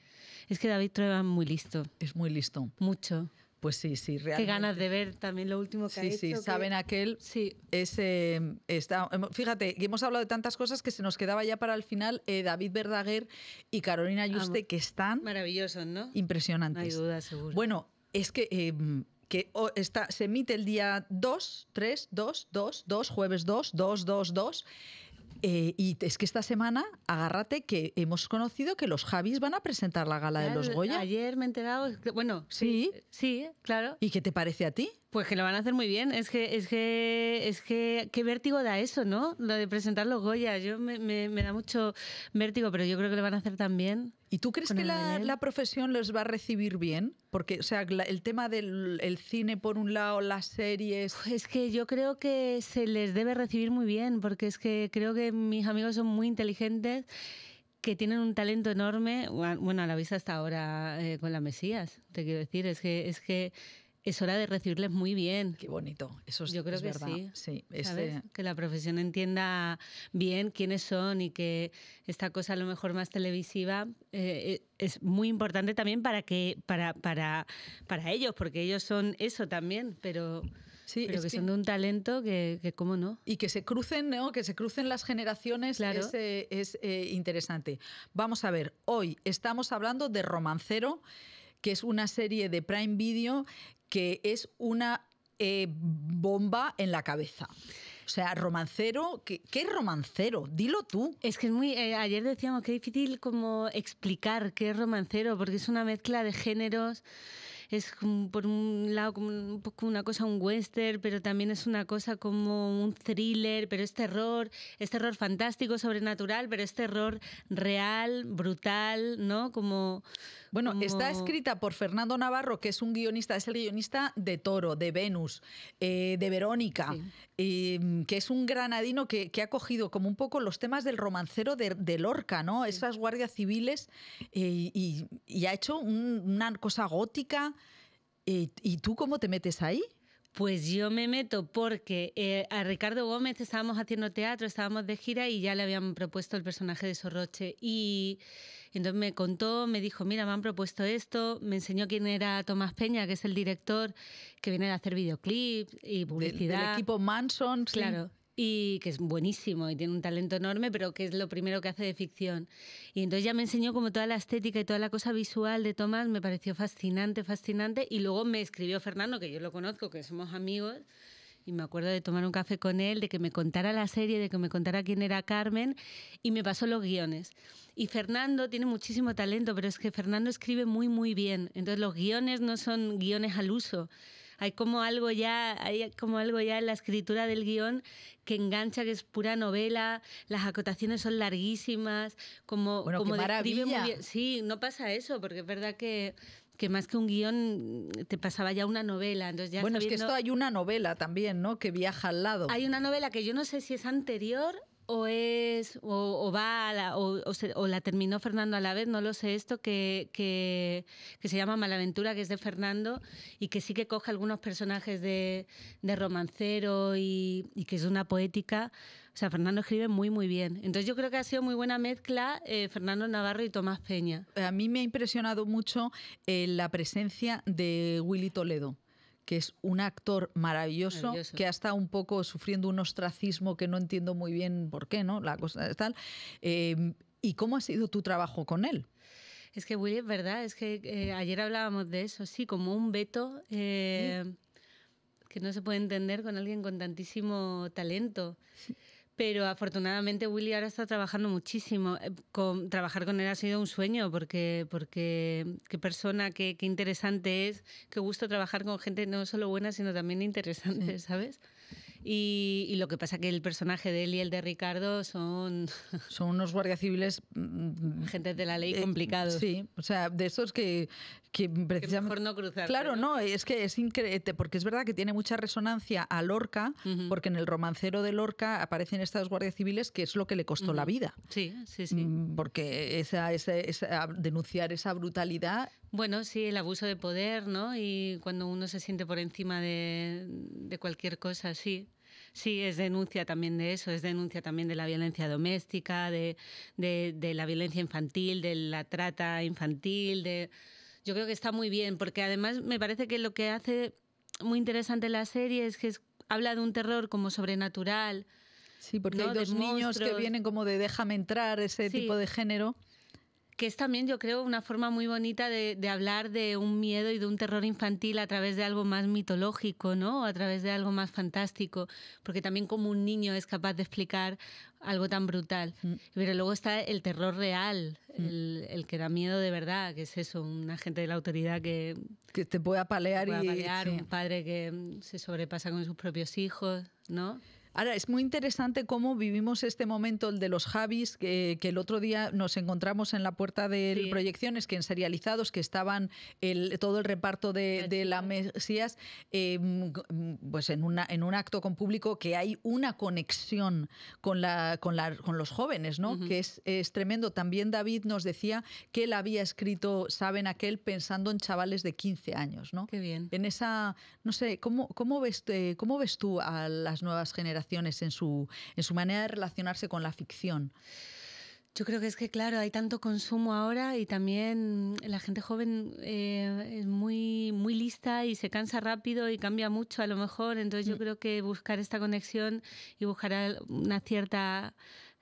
Speaker 3: Es que David Trueba es muy listo.
Speaker 1: Es muy listo. Mucho. Pues sí, sí, realmente. Qué ganas de ver también lo último que ha hecho. Sí, sí, saben aquel. Sí. Em, em, fíjate, hemos hablado de tantas cosas que se nos quedaba ya para el final eh, David Verdaguer y Carolina ah, Ayuste, que están. Maravillosos, ¿no? Impresionantes. No hay duda, seguro. Bueno, es que. Em, se emite el día 2, 3, 2, 2, 2, jueves 2, 2, 2, 2. Eh, y es que esta semana, agárrate, que hemos conocido que los Javis van a presentar la gala de los Goya.
Speaker 3: Ayer me he enterado, bueno, sí, sí, claro.
Speaker 1: ¿Y qué te parece a ti?
Speaker 3: Pues que lo van a hacer muy bien. Es que, es que, es que, qué vértigo da eso, ¿no? Lo de presentar los Goya. Yo me, me, da mucho vértigo, pero yo creo que lo van a hacer también.
Speaker 1: ¿Y tú crees que la, la, profesión los va a recibir bien? Porque, o sea, el tema del el cine por un lado, las series. es que yo creo que se les debe recibir muy
Speaker 3: bien, porque es que creo que mis amigos son muy inteligentes que tienen un talento enorme, bueno, a la vista hasta ahora eh, con la Mesías, te quiero decir, es que, es que es hora de recibirles muy bien. Qué bonito, eso es, Yo creo que sí. Este que la profesión entienda bien quiénes son y que esta cosa a lo mejor más televisiva eh, eh, es muy importante también para, que, para, para, para ellos, porque ellos son
Speaker 1: eso también, pero... Sí, pero que, son de un talento que, cómo no. Y que se crucen, ¿no? Que se crucen las generaciones es, eh, interesante. Vamos a ver, hoy estamos hablando de Romancero que es una serie de Prime Video que es una eh, bomba en la cabeza. O sea, romancero, ¿qué, ¿qué, romancero? Dilo tú. Es que muy. Eh, ayer decíamos que es difícil como
Speaker 3: explicar qué es romancero, porque es una mezcla de géneros. Es por un lado como un poco una cosa un western, pero también es una cosa como un thriller, pero es terror, es terror fantástico, sobrenatural, pero es terror real, brutal,
Speaker 1: ¿no? Como bueno, está mm. escrita por Fernando Navarro, que es un guionista, es el guionista de Toro, de Venus, eh, de Verónica, em, que es un granadino que, ha cogido como un poco los temas del romancero de, Lorca, ¿no? Esas guardias civiles eh, y, ha hecho una cosa gótica. Eh, ¿Y tú cómo te metes ahí? Pues
Speaker 3: yo me meto porque a Ricardo Gómez estábamos haciendo teatro, estábamos de gira y ya le habían propuesto el personaje de Sorroche. Y entonces me contó, me dijo, mira, me han propuesto esto, me enseñó quién era Tomás Peña, que es el director que viene de hacer videoclips y publicidad. Del, equipo
Speaker 1: Manson.
Speaker 3: Claro. Y que es buenísimo y tiene un talento enorme, pero que es lo primero que hace de ficción. Y entonces ya me enseñó como toda la estética y toda la cosa visual de Tomás, me pareció fascinante, fascinante. Y luego me escribió Fernando, que yo lo conozco, que somos amigos, y me acuerdo de tomar un café con él, de que me contara la serie, de que me contara quién era Carmen y me pasó los guiones. Y Fernando tiene muchísimo talento, pero es que Fernando escribe muy, muy bien. Entonces los guiones no son guiones al uso. Hay como algo ya, hay como algo ya en la escritura del guión que engancha, que es pura novela, las acotaciones son larguísimas, como, bueno, como Sí, no pasa eso, porque es verdad que que más que un guión te pasaba ya una novela. bueno, es que esto hay una novela también, ¿no? Que viaja al lado. Hay una novela que yo no sé si es anterior o es o, la, o, la terminó Fernando a la vez, no lo sé esto, que, que, se llama Malaventura, que es de Fernando y que sí que coge algunos personajes de, de romancero y, que es una poética. O sea, Fernando escribe muy, muy bien. Entonces yo creo que ha sido muy buena mezcla eh, Fernando Navarro y Tomás
Speaker 1: Peña. A mí me ha impresionado mucho eh, la presencia de Willy Toledo que es un actor maravilloso, que ha estado un poco sufriendo un ostracismo que no entiendo muy bien por qué, ¿no? La cosa tal. Em, ¿Y cómo ha sido tu trabajo con él?
Speaker 3: Es que William, verdad, es que eh, ayer hablábamos de eso, sí, como un veto eh, que no se puede entender con alguien con tantísimo talento. Pero afortunadamente Willy ahora está trabajando muchísimo. Eh, trabajar con él ha sido un sueño porque, porque qué persona, qué, interesante es, qué gusto trabajar con gente no solo buena, sino también interesante, ¿sabes? Y, lo que pasa es que el personaje de
Speaker 1: él y el de Ricardo son... Son unos guardias civiles... Mm, gente de la ley eh, complicados. Sí, o sea, de esos que, que precisamente... mejor no cruzar. Claro, ¿no? es que es increíble, porque es verdad que tiene mucha resonancia a Lorca, porque en el romancero de Lorca aparecen estas guardias civiles que es lo que le costó la vida. Sí, sí, sí. Mm, porque esa, esa, denunciar esa brutalidad
Speaker 3: bueno, sí, el abuso de poder, ¿no? Y cuando uno se siente por encima de, cualquier cosa, sí. Sí, es denuncia también de eso, es denuncia también de la violencia doméstica, de, la violencia infantil, de la trata infantil, de... Yo creo que está muy bien, porque además me parece que lo que hace muy interesante la serie es que habla de un terror como sobrenatural, Sí, porque hay dos niños que vienen
Speaker 1: como de déjame entrar, ese tipo de género que es también,
Speaker 3: yo creo, una forma muy bonita de, hablar de un miedo y de un terror infantil a través de algo más mitológico, ¿no? A través de algo más fantástico, porque también como un niño es capaz de explicar algo tan brutal. Mm. Pero luego está el terror real, mm. el, que da miedo de verdad, que es eso, un agente de la autoridad que...
Speaker 1: Que te puede apalear, y... un
Speaker 3: padre que mm, se sobrepasa con sus propios hijos, ¿no?
Speaker 1: Ahora, es muy interesante cómo vivimos este momento, el de los Javis, que, el otro día nos encontramos en la puerta de proyecciones, que en serializados, que estaban el, todo el reparto de, la Mesías, em, mm, pues en, una, en un acto con público que hay una conexión con, la, con, la, con los jóvenes, ¿no? Que es, es tremendo. También David nos decía que él había escrito Saben aquel pensando en chavales de 15 años, ¿no? Qué bien. En esa, no sé, ¿cómo, cómo, ves, eh, cómo ves tú a las nuevas generaciones? en su, manera de relacionarse con la ficción. Yo creo que es que, claro, hay tanto consumo ahora
Speaker 3: y también la gente joven eh, es muy, muy lista y se cansa rápido y cambia mucho a lo mejor. Entonces yo mm. creo que buscar esta conexión y buscar una cierta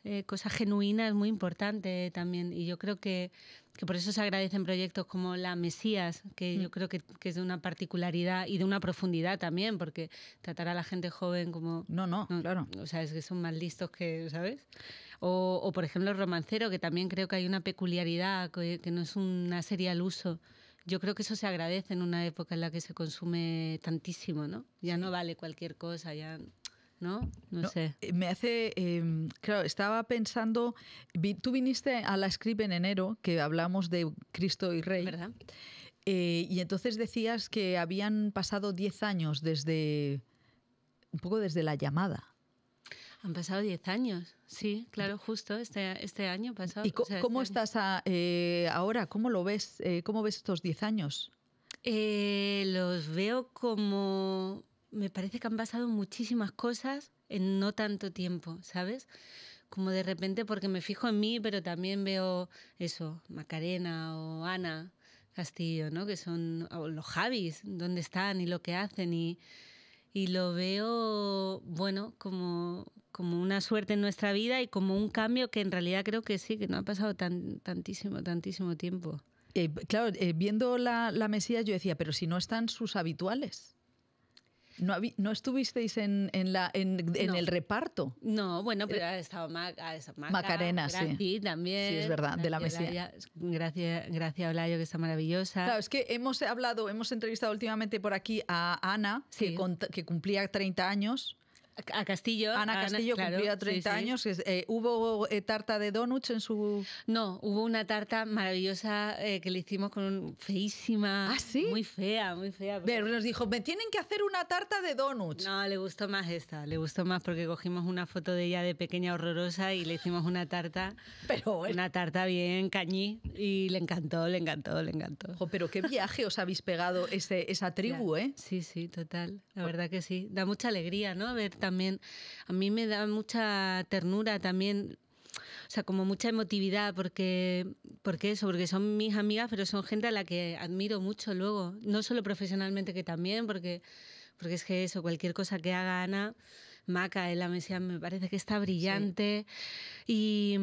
Speaker 3: eh, cosa genuina es muy importante también. Y yo creo que que por eso se agradecen proyectos como La Mesías, que mm. yo creo que, que, es de una particularidad y de una profundidad también, porque tratar a la gente joven como... No, no, claro. O sea, es que son más listos que, ¿sabes? O, o por ejemplo El Romancero, que también creo que hay una peculiaridad, que, que no es una serie al uso. Yo creo que eso se agradece en una época en la que se consume
Speaker 1: tantísimo, ¿no?
Speaker 3: Ya no vale cualquier cosa, ya... ¿no?
Speaker 1: No, sé. Eh, me hace, em, claro, estaba pensando, tú viniste a la script en enero, que hablamos de Cristo y Rey. ¿Verdad? Eh, y entonces decías que habían pasado 10 años desde, un poco desde la llamada. Han pasado
Speaker 3: 10 años, sí, claro, justo este, este año pasado. ¿Y cómo
Speaker 1: este estás eh, ahora? ¿Cómo lo ves? ¿Cómo ves estos 10 años?
Speaker 3: los veo como me parece que han pasado muchísimas cosas en no tanto tiempo, ¿sabes? Como de repente, porque me fijo en mí, pero también veo eso, Macarena o Ana Castillo, ¿no? Que son los Javis, dónde están y lo que hacen y, lo veo, bueno, como, como una suerte en nuestra vida y como un cambio que en realidad creo que sí, que no ha pasado tantísimo, tantísimo
Speaker 1: tiempo. Eh, claro, eh, viendo la, la Mesías yo decía, pero si no están sus habituales. ¿No, estuvisteis en, la, en, el reparto? No,
Speaker 3: bueno, pero eh, ha estado Macarena, sí.
Speaker 1: también. Sí, es verdad, de la Mesía. Gracias, gracias Olayo, que está maravillosa. Claro, es que hemos hablado, hemos entrevistado últimamente por aquí a Ana, que, que cumplía 30 años. A Castillo. Ana Castillo cumplió a 30 años. Eh, ¿Hubo eh, tarta de donuts en su...? No, hubo una tarta maravillosa
Speaker 3: eh, que le hicimos con un, feísima. ¿Ah, sí? Muy fea, muy fea. Pero nos dijo, me tienen que hacer una tarta de donuts. No, le gustó más esta, le gustó más porque cogimos una foto de ella de pequeña horrorosa y le hicimos una tarta. Pero Una tarta bien cañí y le encantó, le encantó, le encantó. pero qué viaje
Speaker 1: os habéis pegado ese, esa tribu, ¿eh? Sí,
Speaker 3: sí, total. La verdad que sí. Da mucha alegría, ¿no? Ver también, a mí me da mucha ternura también o sea, como mucha emotividad, porque, porque eso, porque son mis amigas, pero son gente a la que admiro mucho luego, no solo profesionalmente que también, porque, porque es que eso, cualquier cosa que haga Ana, Maca en la me parece que está brillante. Y,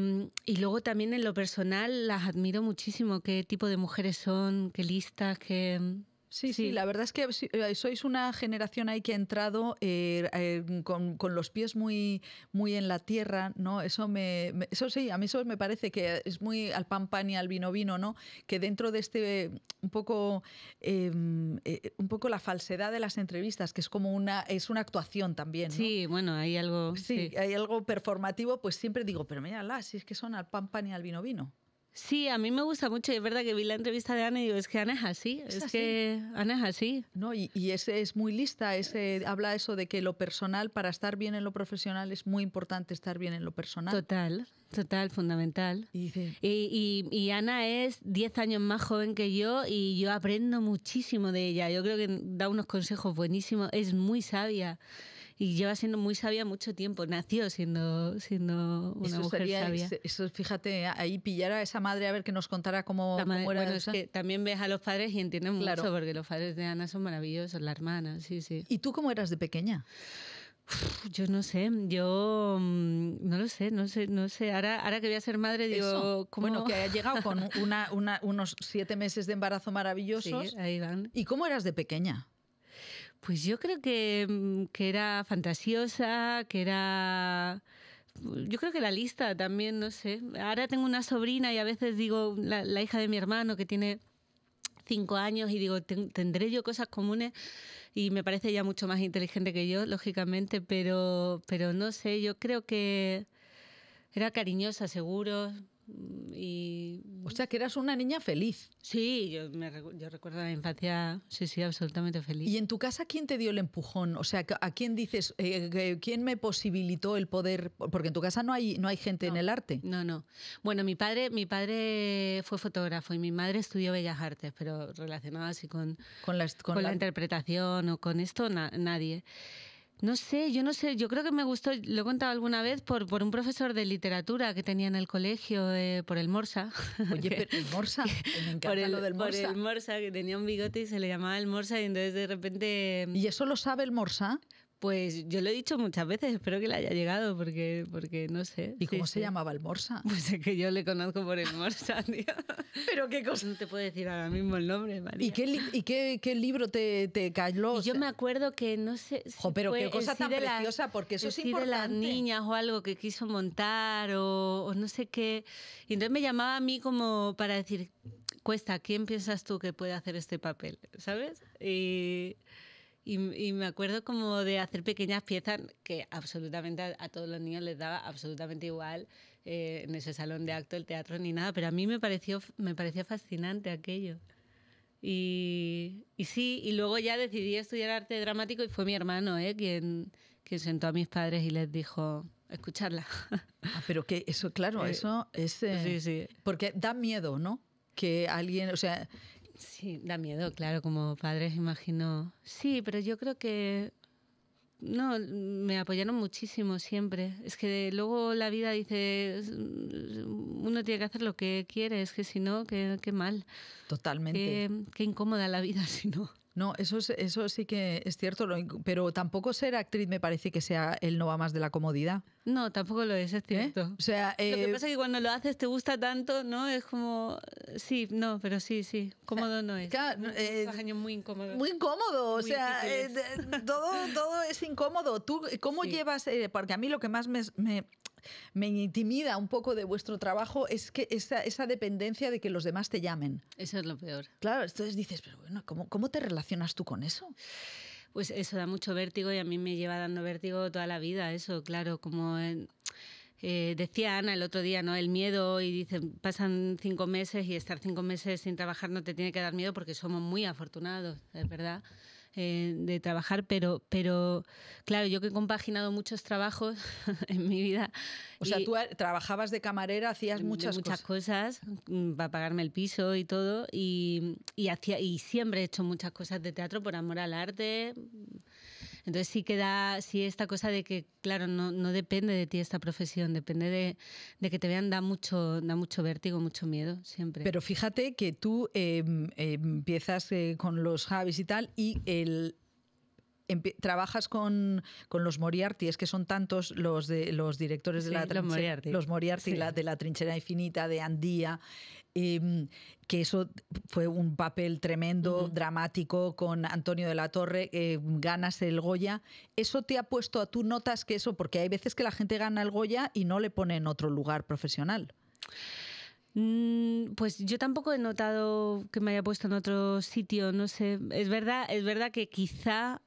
Speaker 3: y, luego también en lo personal las admiro muchísimo, qué tipo de mujeres son, qué listas, qué...
Speaker 1: Sí, sí, la verdad es que eh, sois una generación ahí que ha entrado eh, con, los pies muy, muy en la tierra, ¿no? Eso me, eso sí, a mí eso me parece que es muy al pan pan y al vino vino, ¿no? Que dentro de este un poco, em, eh, un poco la falsedad de las entrevistas, que es como una, es una actuación también. Sí, bueno, hay
Speaker 3: algo. Sí,
Speaker 1: hay algo performativo, pues siempre digo, pero mira, si es que son al pan pan y al vino vino. Sí, a mí me gusta mucho y es verdad que vi la entrevista de Ana y digo, es que Ana es así, es, que Ana es así. No, y, ese es muy lista, ese, eh, habla eso de que lo personal, para estar bien en lo profesional, es muy importante estar bien en lo personal.
Speaker 3: Total, total, fundamental. Y, y Ana es 10 años más joven que yo y yo aprendo muchísimo de ella. Yo creo que da unos consejos buenísimos, es muy sabia y lleva siendo muy sabia mucho tiempo, nació siendo, siendo una mujer sabia. Eso, fíjate, ahí pillar a esa madre a ver que nos contara cómo, era también ves a los padres y entiendes mucho, porque los padres de Ana son maravillosos, la hermana, sí, sí. ¿Y tú cómo eras de pequeña? yo no sé, yo mm,
Speaker 1: no lo sé, no sé, no sé. Ahora, que voy a ser madre, digo, Bueno, que haya llegado con una, unos siete meses de embarazo maravillosos. Sí, ahí van. ¿Y cómo eras de pequeña? Pues yo creo mm, que, era fantasiosa, que era
Speaker 3: yo creo que la lista también, no sé. Ahora tengo una sobrina y a veces digo, la, hija de mi hermano que tiene cinco años y digo, tendré yo cosas comunes y me parece ya mucho más inteligente que yo, lógicamente, pero, pero no sé, yo creo que era cariñosa, seguro, Mm, y... O sea, que eras una niña
Speaker 1: feliz. Sí, yo, recuerdo la infancia, sí, sí, absolutamente feliz. ¿Y en tu casa quién te dio el empujón? O sea, ¿a quién dices, eh, quién me posibilitó el poder? Porque en tu casa no hay, no hay gente en el arte. No, no.
Speaker 3: Bueno, mi padre, mi
Speaker 1: padre fue fotógrafo
Speaker 3: y mi madre estudió Bellas Artes, pero relacionadas así con, con, la, con, la... interpretación o con esto, nadie. No sé, yo no sé, yo creo que me gustó, lo he contado alguna vez, por, por un profesor de literatura que tenía en el colegio, eh, por el Morsa. Oye, el Morsa,
Speaker 2: me encanta lo del Morsa. Por el
Speaker 3: Morsa, que tenía un bigote y se le llamaba el Morsa y entonces de repente... ¿Y eso lo sabe el Morsa? Pues yo lo he dicho muchas veces, espero que le haya llegado porque, porque no sé. ¿Y cómo se llamaba el Morsa? Pues es que yo le conozco por el Morsa, tío. Pero qué cosa. No te puedo decir ahora mismo el nombre, María. ¿Y qué,
Speaker 1: y qué, qué libro te, te cayó? yo me
Speaker 3: acuerdo que no sé. Si pero qué cosa tan preciosa, porque eso es importante. de las niñas o algo que quiso montar o, o no sé qué. Y entonces me llamaba a mí como para decir, Cuesta, ¿quién piensas tú que puede hacer este papel? ¿Sabes? Y. Y, me acuerdo como de hacer pequeñas piezas que absolutamente a, todos los niños les daba absolutamente igual eh, en ese salón de acto, el teatro ni nada, pero a mí me pareció, me pareció fascinante aquello. Y, sí, y luego ya decidí estudiar arte dramático y fue mi hermano eh, quien, quien sentó a mis padres y les dijo, escucharla.
Speaker 1: Ah, pero que eso, claro, eh, eso es... Eh, sí, sí. Porque da miedo, ¿no? que alguien, o sea, Sí, da miedo, claro, como padres, imagino. Sí, pero yo
Speaker 3: creo que no, me apoyaron muchísimo siempre. Es que luego la vida dice, mm, uno tiene que hacer lo que quiere, es que si no, qué, qué mal.
Speaker 1: Totalmente.
Speaker 3: qué, incómoda la vida si no.
Speaker 1: No, eso, eso sí que es cierto, pero tampoco ser actriz me parece que sea el no va más de la comodidad.
Speaker 3: No, tampoco lo
Speaker 1: es, es ¿Eh? cierto. O sea, lo que eh, pasa es que
Speaker 3: cuando lo haces te gusta tanto, ¿no? Es como, sí,
Speaker 1: no, pero sí, sí, cómodo no es. Claro, eh,
Speaker 3: años muy incómodo. Muy incómodo, o sea, eh,
Speaker 1: todo, todo es incómodo. ¿Tú cómo llevas? porque a mí lo que más me me intimida un poco de vuestro trabajo es que esa, dependencia de que los demás te llamen. Eso es lo peor. Claro, entonces dices, pero bueno, ¿cómo, cómo te relacionas tú con eso?
Speaker 3: Pues eso da mucho vértigo y a mí me lleva dando vértigo toda la vida, eso, claro, como... Eh, eh, decía Ana el otro día, ¿no? El miedo y dicen, pasan cinco meses y estar cinco meses sin trabajar no te tiene que dar miedo porque somos muy afortunados, es verdad. Eh, de trabajar, pero, pero claro, yo que he compaginado muchos trabajos en mi vida. O sea, tú trabajabas de camarera, hacías muchas, muchas cosas. Mm, para pagarme el piso y todo, y, y, hacía, y siempre he hecho muchas cosas de teatro por amor al arte, entonces sí queda, esta cosa de que, claro, no, no depende de ti esta profesión, depende de, que te vean, da mucho, da mucho vértigo, mucho miedo siempre. Pero fíjate
Speaker 1: que tú em, empiezas eh, con los Javis y tal, y el, trabajas con, los Moriarty, es que son tantos los, de, los directores de la trinchera, los Moriarty, de la trinchera infinita, de Andía, em, que eso fue un papel tremendo, dramático, con Antonio de la Torre, em, ganas el Goya. ¿Eso te ha puesto a tú notas que eso, porque hay veces que la gente gana el Goya y no le pone en otro lugar profesional?
Speaker 3: Mm, pues yo tampoco he notado que me haya puesto en otro sitio, no sé. Es verdad, es verdad que quizá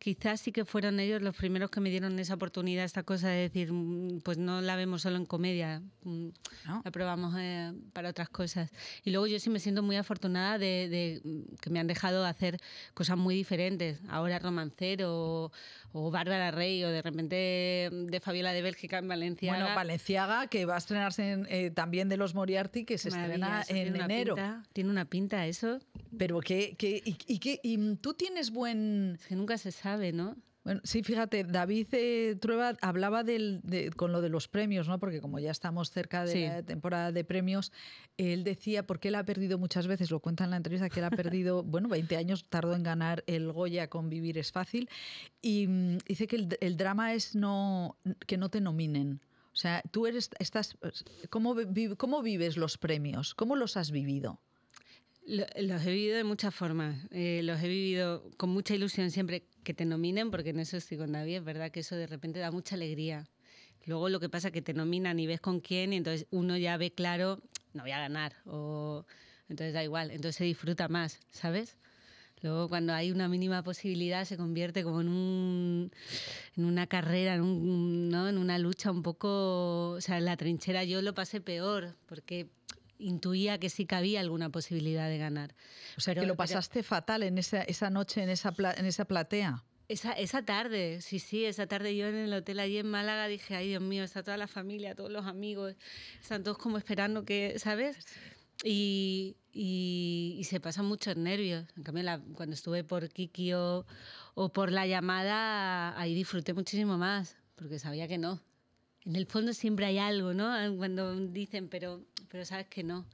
Speaker 3: quizás sí que fueron ellos los primeros que me dieron esa oportunidad, esta cosa de decir, mm, pues no la vemos solo en comedia, mm, no. la probamos eh, para otras cosas. Y luego yo sí me siento muy afortunada de, mm, que me han dejado hacer cosas muy diferentes. Ahora romancero o, Bárbara Rey o de repente de Fabiola de Bélgica en
Speaker 1: Valencia. Bueno, Valenciaga, que va a estrenarse eh, también de los Moriarty, que se estrena en enero. tiene una pinta eso. Pero que, que y, y tú tienes buen... Es que nunca se sabe. ¿no? Bueno, sí, fíjate, David eh, Trueba hablaba con lo de los premios, ¿no? Porque como ya estamos cerca de la temporada de premios, él decía, porque él ha perdido muchas veces, lo cuenta en la entrevista, que él ha perdido, bueno, 20 años, tardó en ganar el Goya con Vivir es fácil, y mm, dice que el, drama es no, que no te nominen. O sea, tú eres, estás, ¿cómo vives los premios? ¿Cómo los has vivido?
Speaker 3: Los he vivido de muchas formas. Eh, los he vivido con mucha ilusión siempre que te nominen, porque en eso estoy con David, es verdad que eso de repente da mucha alegría. Luego lo que pasa es que te nominan y ves con quién, y entonces uno ya ve claro, no voy a ganar, o entonces da igual, entonces se disfruta más, ¿sabes? Luego cuando hay una mínima posibilidad se convierte como en, un, en una carrera, en, ¿no? en una lucha un poco, o sea, en la trinchera yo lo pasé peor, porque intuía que sí que había
Speaker 1: alguna posibilidad de ganar. O sea, que lo pasaste fatal en esa, noche, en esa, en esa platea.
Speaker 3: Esa, tarde, sí, sí, esa tarde yo en el hotel allí en Málaga dije, ay Dios mío, está toda la familia, todos los amigos, están todos como esperando que, ¿sabes? Y, y, y se pasan muchos nervios. En cambio, cuando estuve por Kiki o por la llamada, ahí disfruté muchísimo más, porque sabía que no, en el fondo siempre hay algo, ¿no? Cuando dicen, pero, pero sabes que no.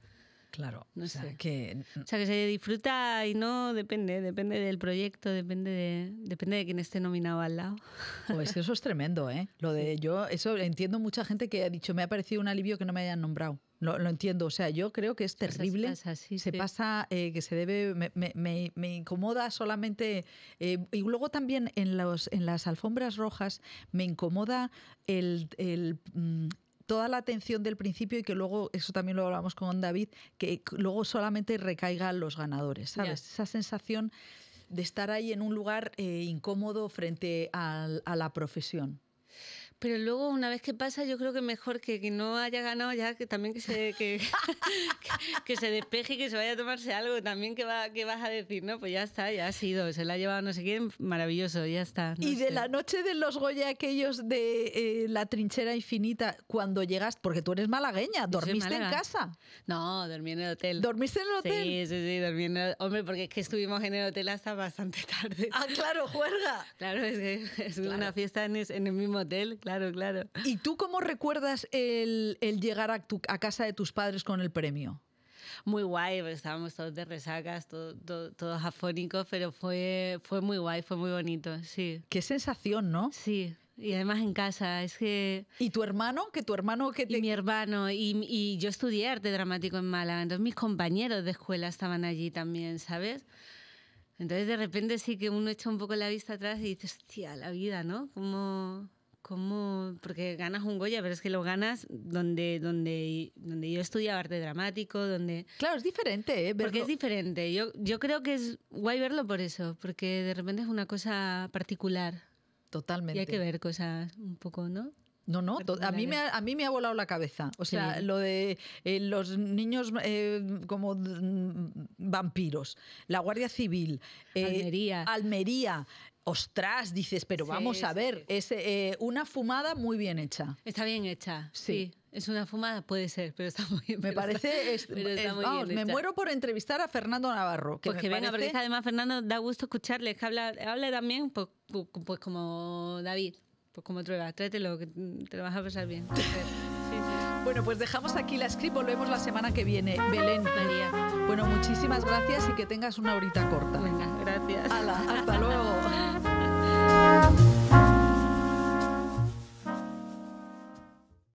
Speaker 3: Claro, no o sea, Que... O sea, que se disfruta y no depende, depende del proyecto, depende de,
Speaker 1: depende de quién esté nominado al lado. Pues eso es tremendo, ¿eh? Lo de yo, eso entiendo mucha gente que ha dicho, me ha parecido un alivio que no me hayan nombrado. Lo, lo, entiendo, o sea, yo creo que es terrible. Se pasa, se eh, pasa que se debe, me, incomoda solamente, eh, y luego también en, los, en las alfombras rojas me incomoda el, mm, toda la atención del principio y que luego, eso también lo hablamos con David, que luego solamente recaigan los ganadores, ¿sabes? Esa sensación de estar ahí en un lugar eh, incómodo frente a la profesión pero luego una vez que pasa
Speaker 3: yo creo que mejor que, no haya ganado ya que también que se que, se despeje y que se vaya a tomarse algo también que va que vas a decir no pues ya está ya ha sido se la ha llevado no sé quién maravilloso ya está y de la
Speaker 1: noche de los goya aquellos de eh, la trinchera infinita cuando llegas porque tú eres malagueña dormiste en casa no dormí en el hotel dormiste en el hotel sí
Speaker 3: sí sí dormí en el hotel. hombre porque es que estuvimos en el hotel hasta bastante tarde ah claro
Speaker 1: juerga claro es que es una fiesta en, en el mismo hotel Claro, claro. ¿Y tú cómo recuerdas el, el llegar a, tu, a casa de tus padres con el premio? muy guay,
Speaker 3: estábamos todos de resacas, todos afónicos, pero fue, fue muy guay, fue muy bonito, sí.
Speaker 1: Qué sensación, ¿no? Sí. Y además en casa, es que... ¿Y tu
Speaker 3: hermano? ¿Que tu hermano que mi hermano, y, y yo estudié arte dramático en Málaga, entonces mis compañeros de escuela estaban allí también, ¿sabes? Entonces de repente sí que uno echa un poco la vista atrás y dices, tía, la vida, ¿no? Como ¿Cómo? Porque ganas un Goya, pero es que lo ganas donde, donde, donde yo estudiaba arte dramático, donde...
Speaker 1: Claro, es diferente, ¿eh? Porque es
Speaker 3: diferente. Yo, yo creo que es guay verlo por eso, porque de repente es una cosa particular. Totalmente. Y hay que ver cosas un poco, ¿no? No, no, a mí, me ha, a
Speaker 1: mí me ha volado la cabeza. O sea, lo de eh, los niños eh, como mm, vampiros, la Guardia Civil, eh, Almería, Almería ostras, dices, pero vamos a ver, es eh, una fumada muy bien hecha.
Speaker 3: Está bien hecha, sí. Es una fumada, puede ser, pero está muy bien. Me parece. me muero
Speaker 1: por entrevistar a Fernando Navarro. pues que venga, porque además
Speaker 3: Fernando da gusto escucharle, que habla, habla también pues, pues, pues, como David, pues como Trueba. Trátelo, que te lo vas a pasar bien.
Speaker 1: Bueno, pues dejamos aquí la script, volvemos la semana que viene. Belén. María. Bueno, muchísimas gracias y que tengas una horita corta. Venga, gracias. hasta luego.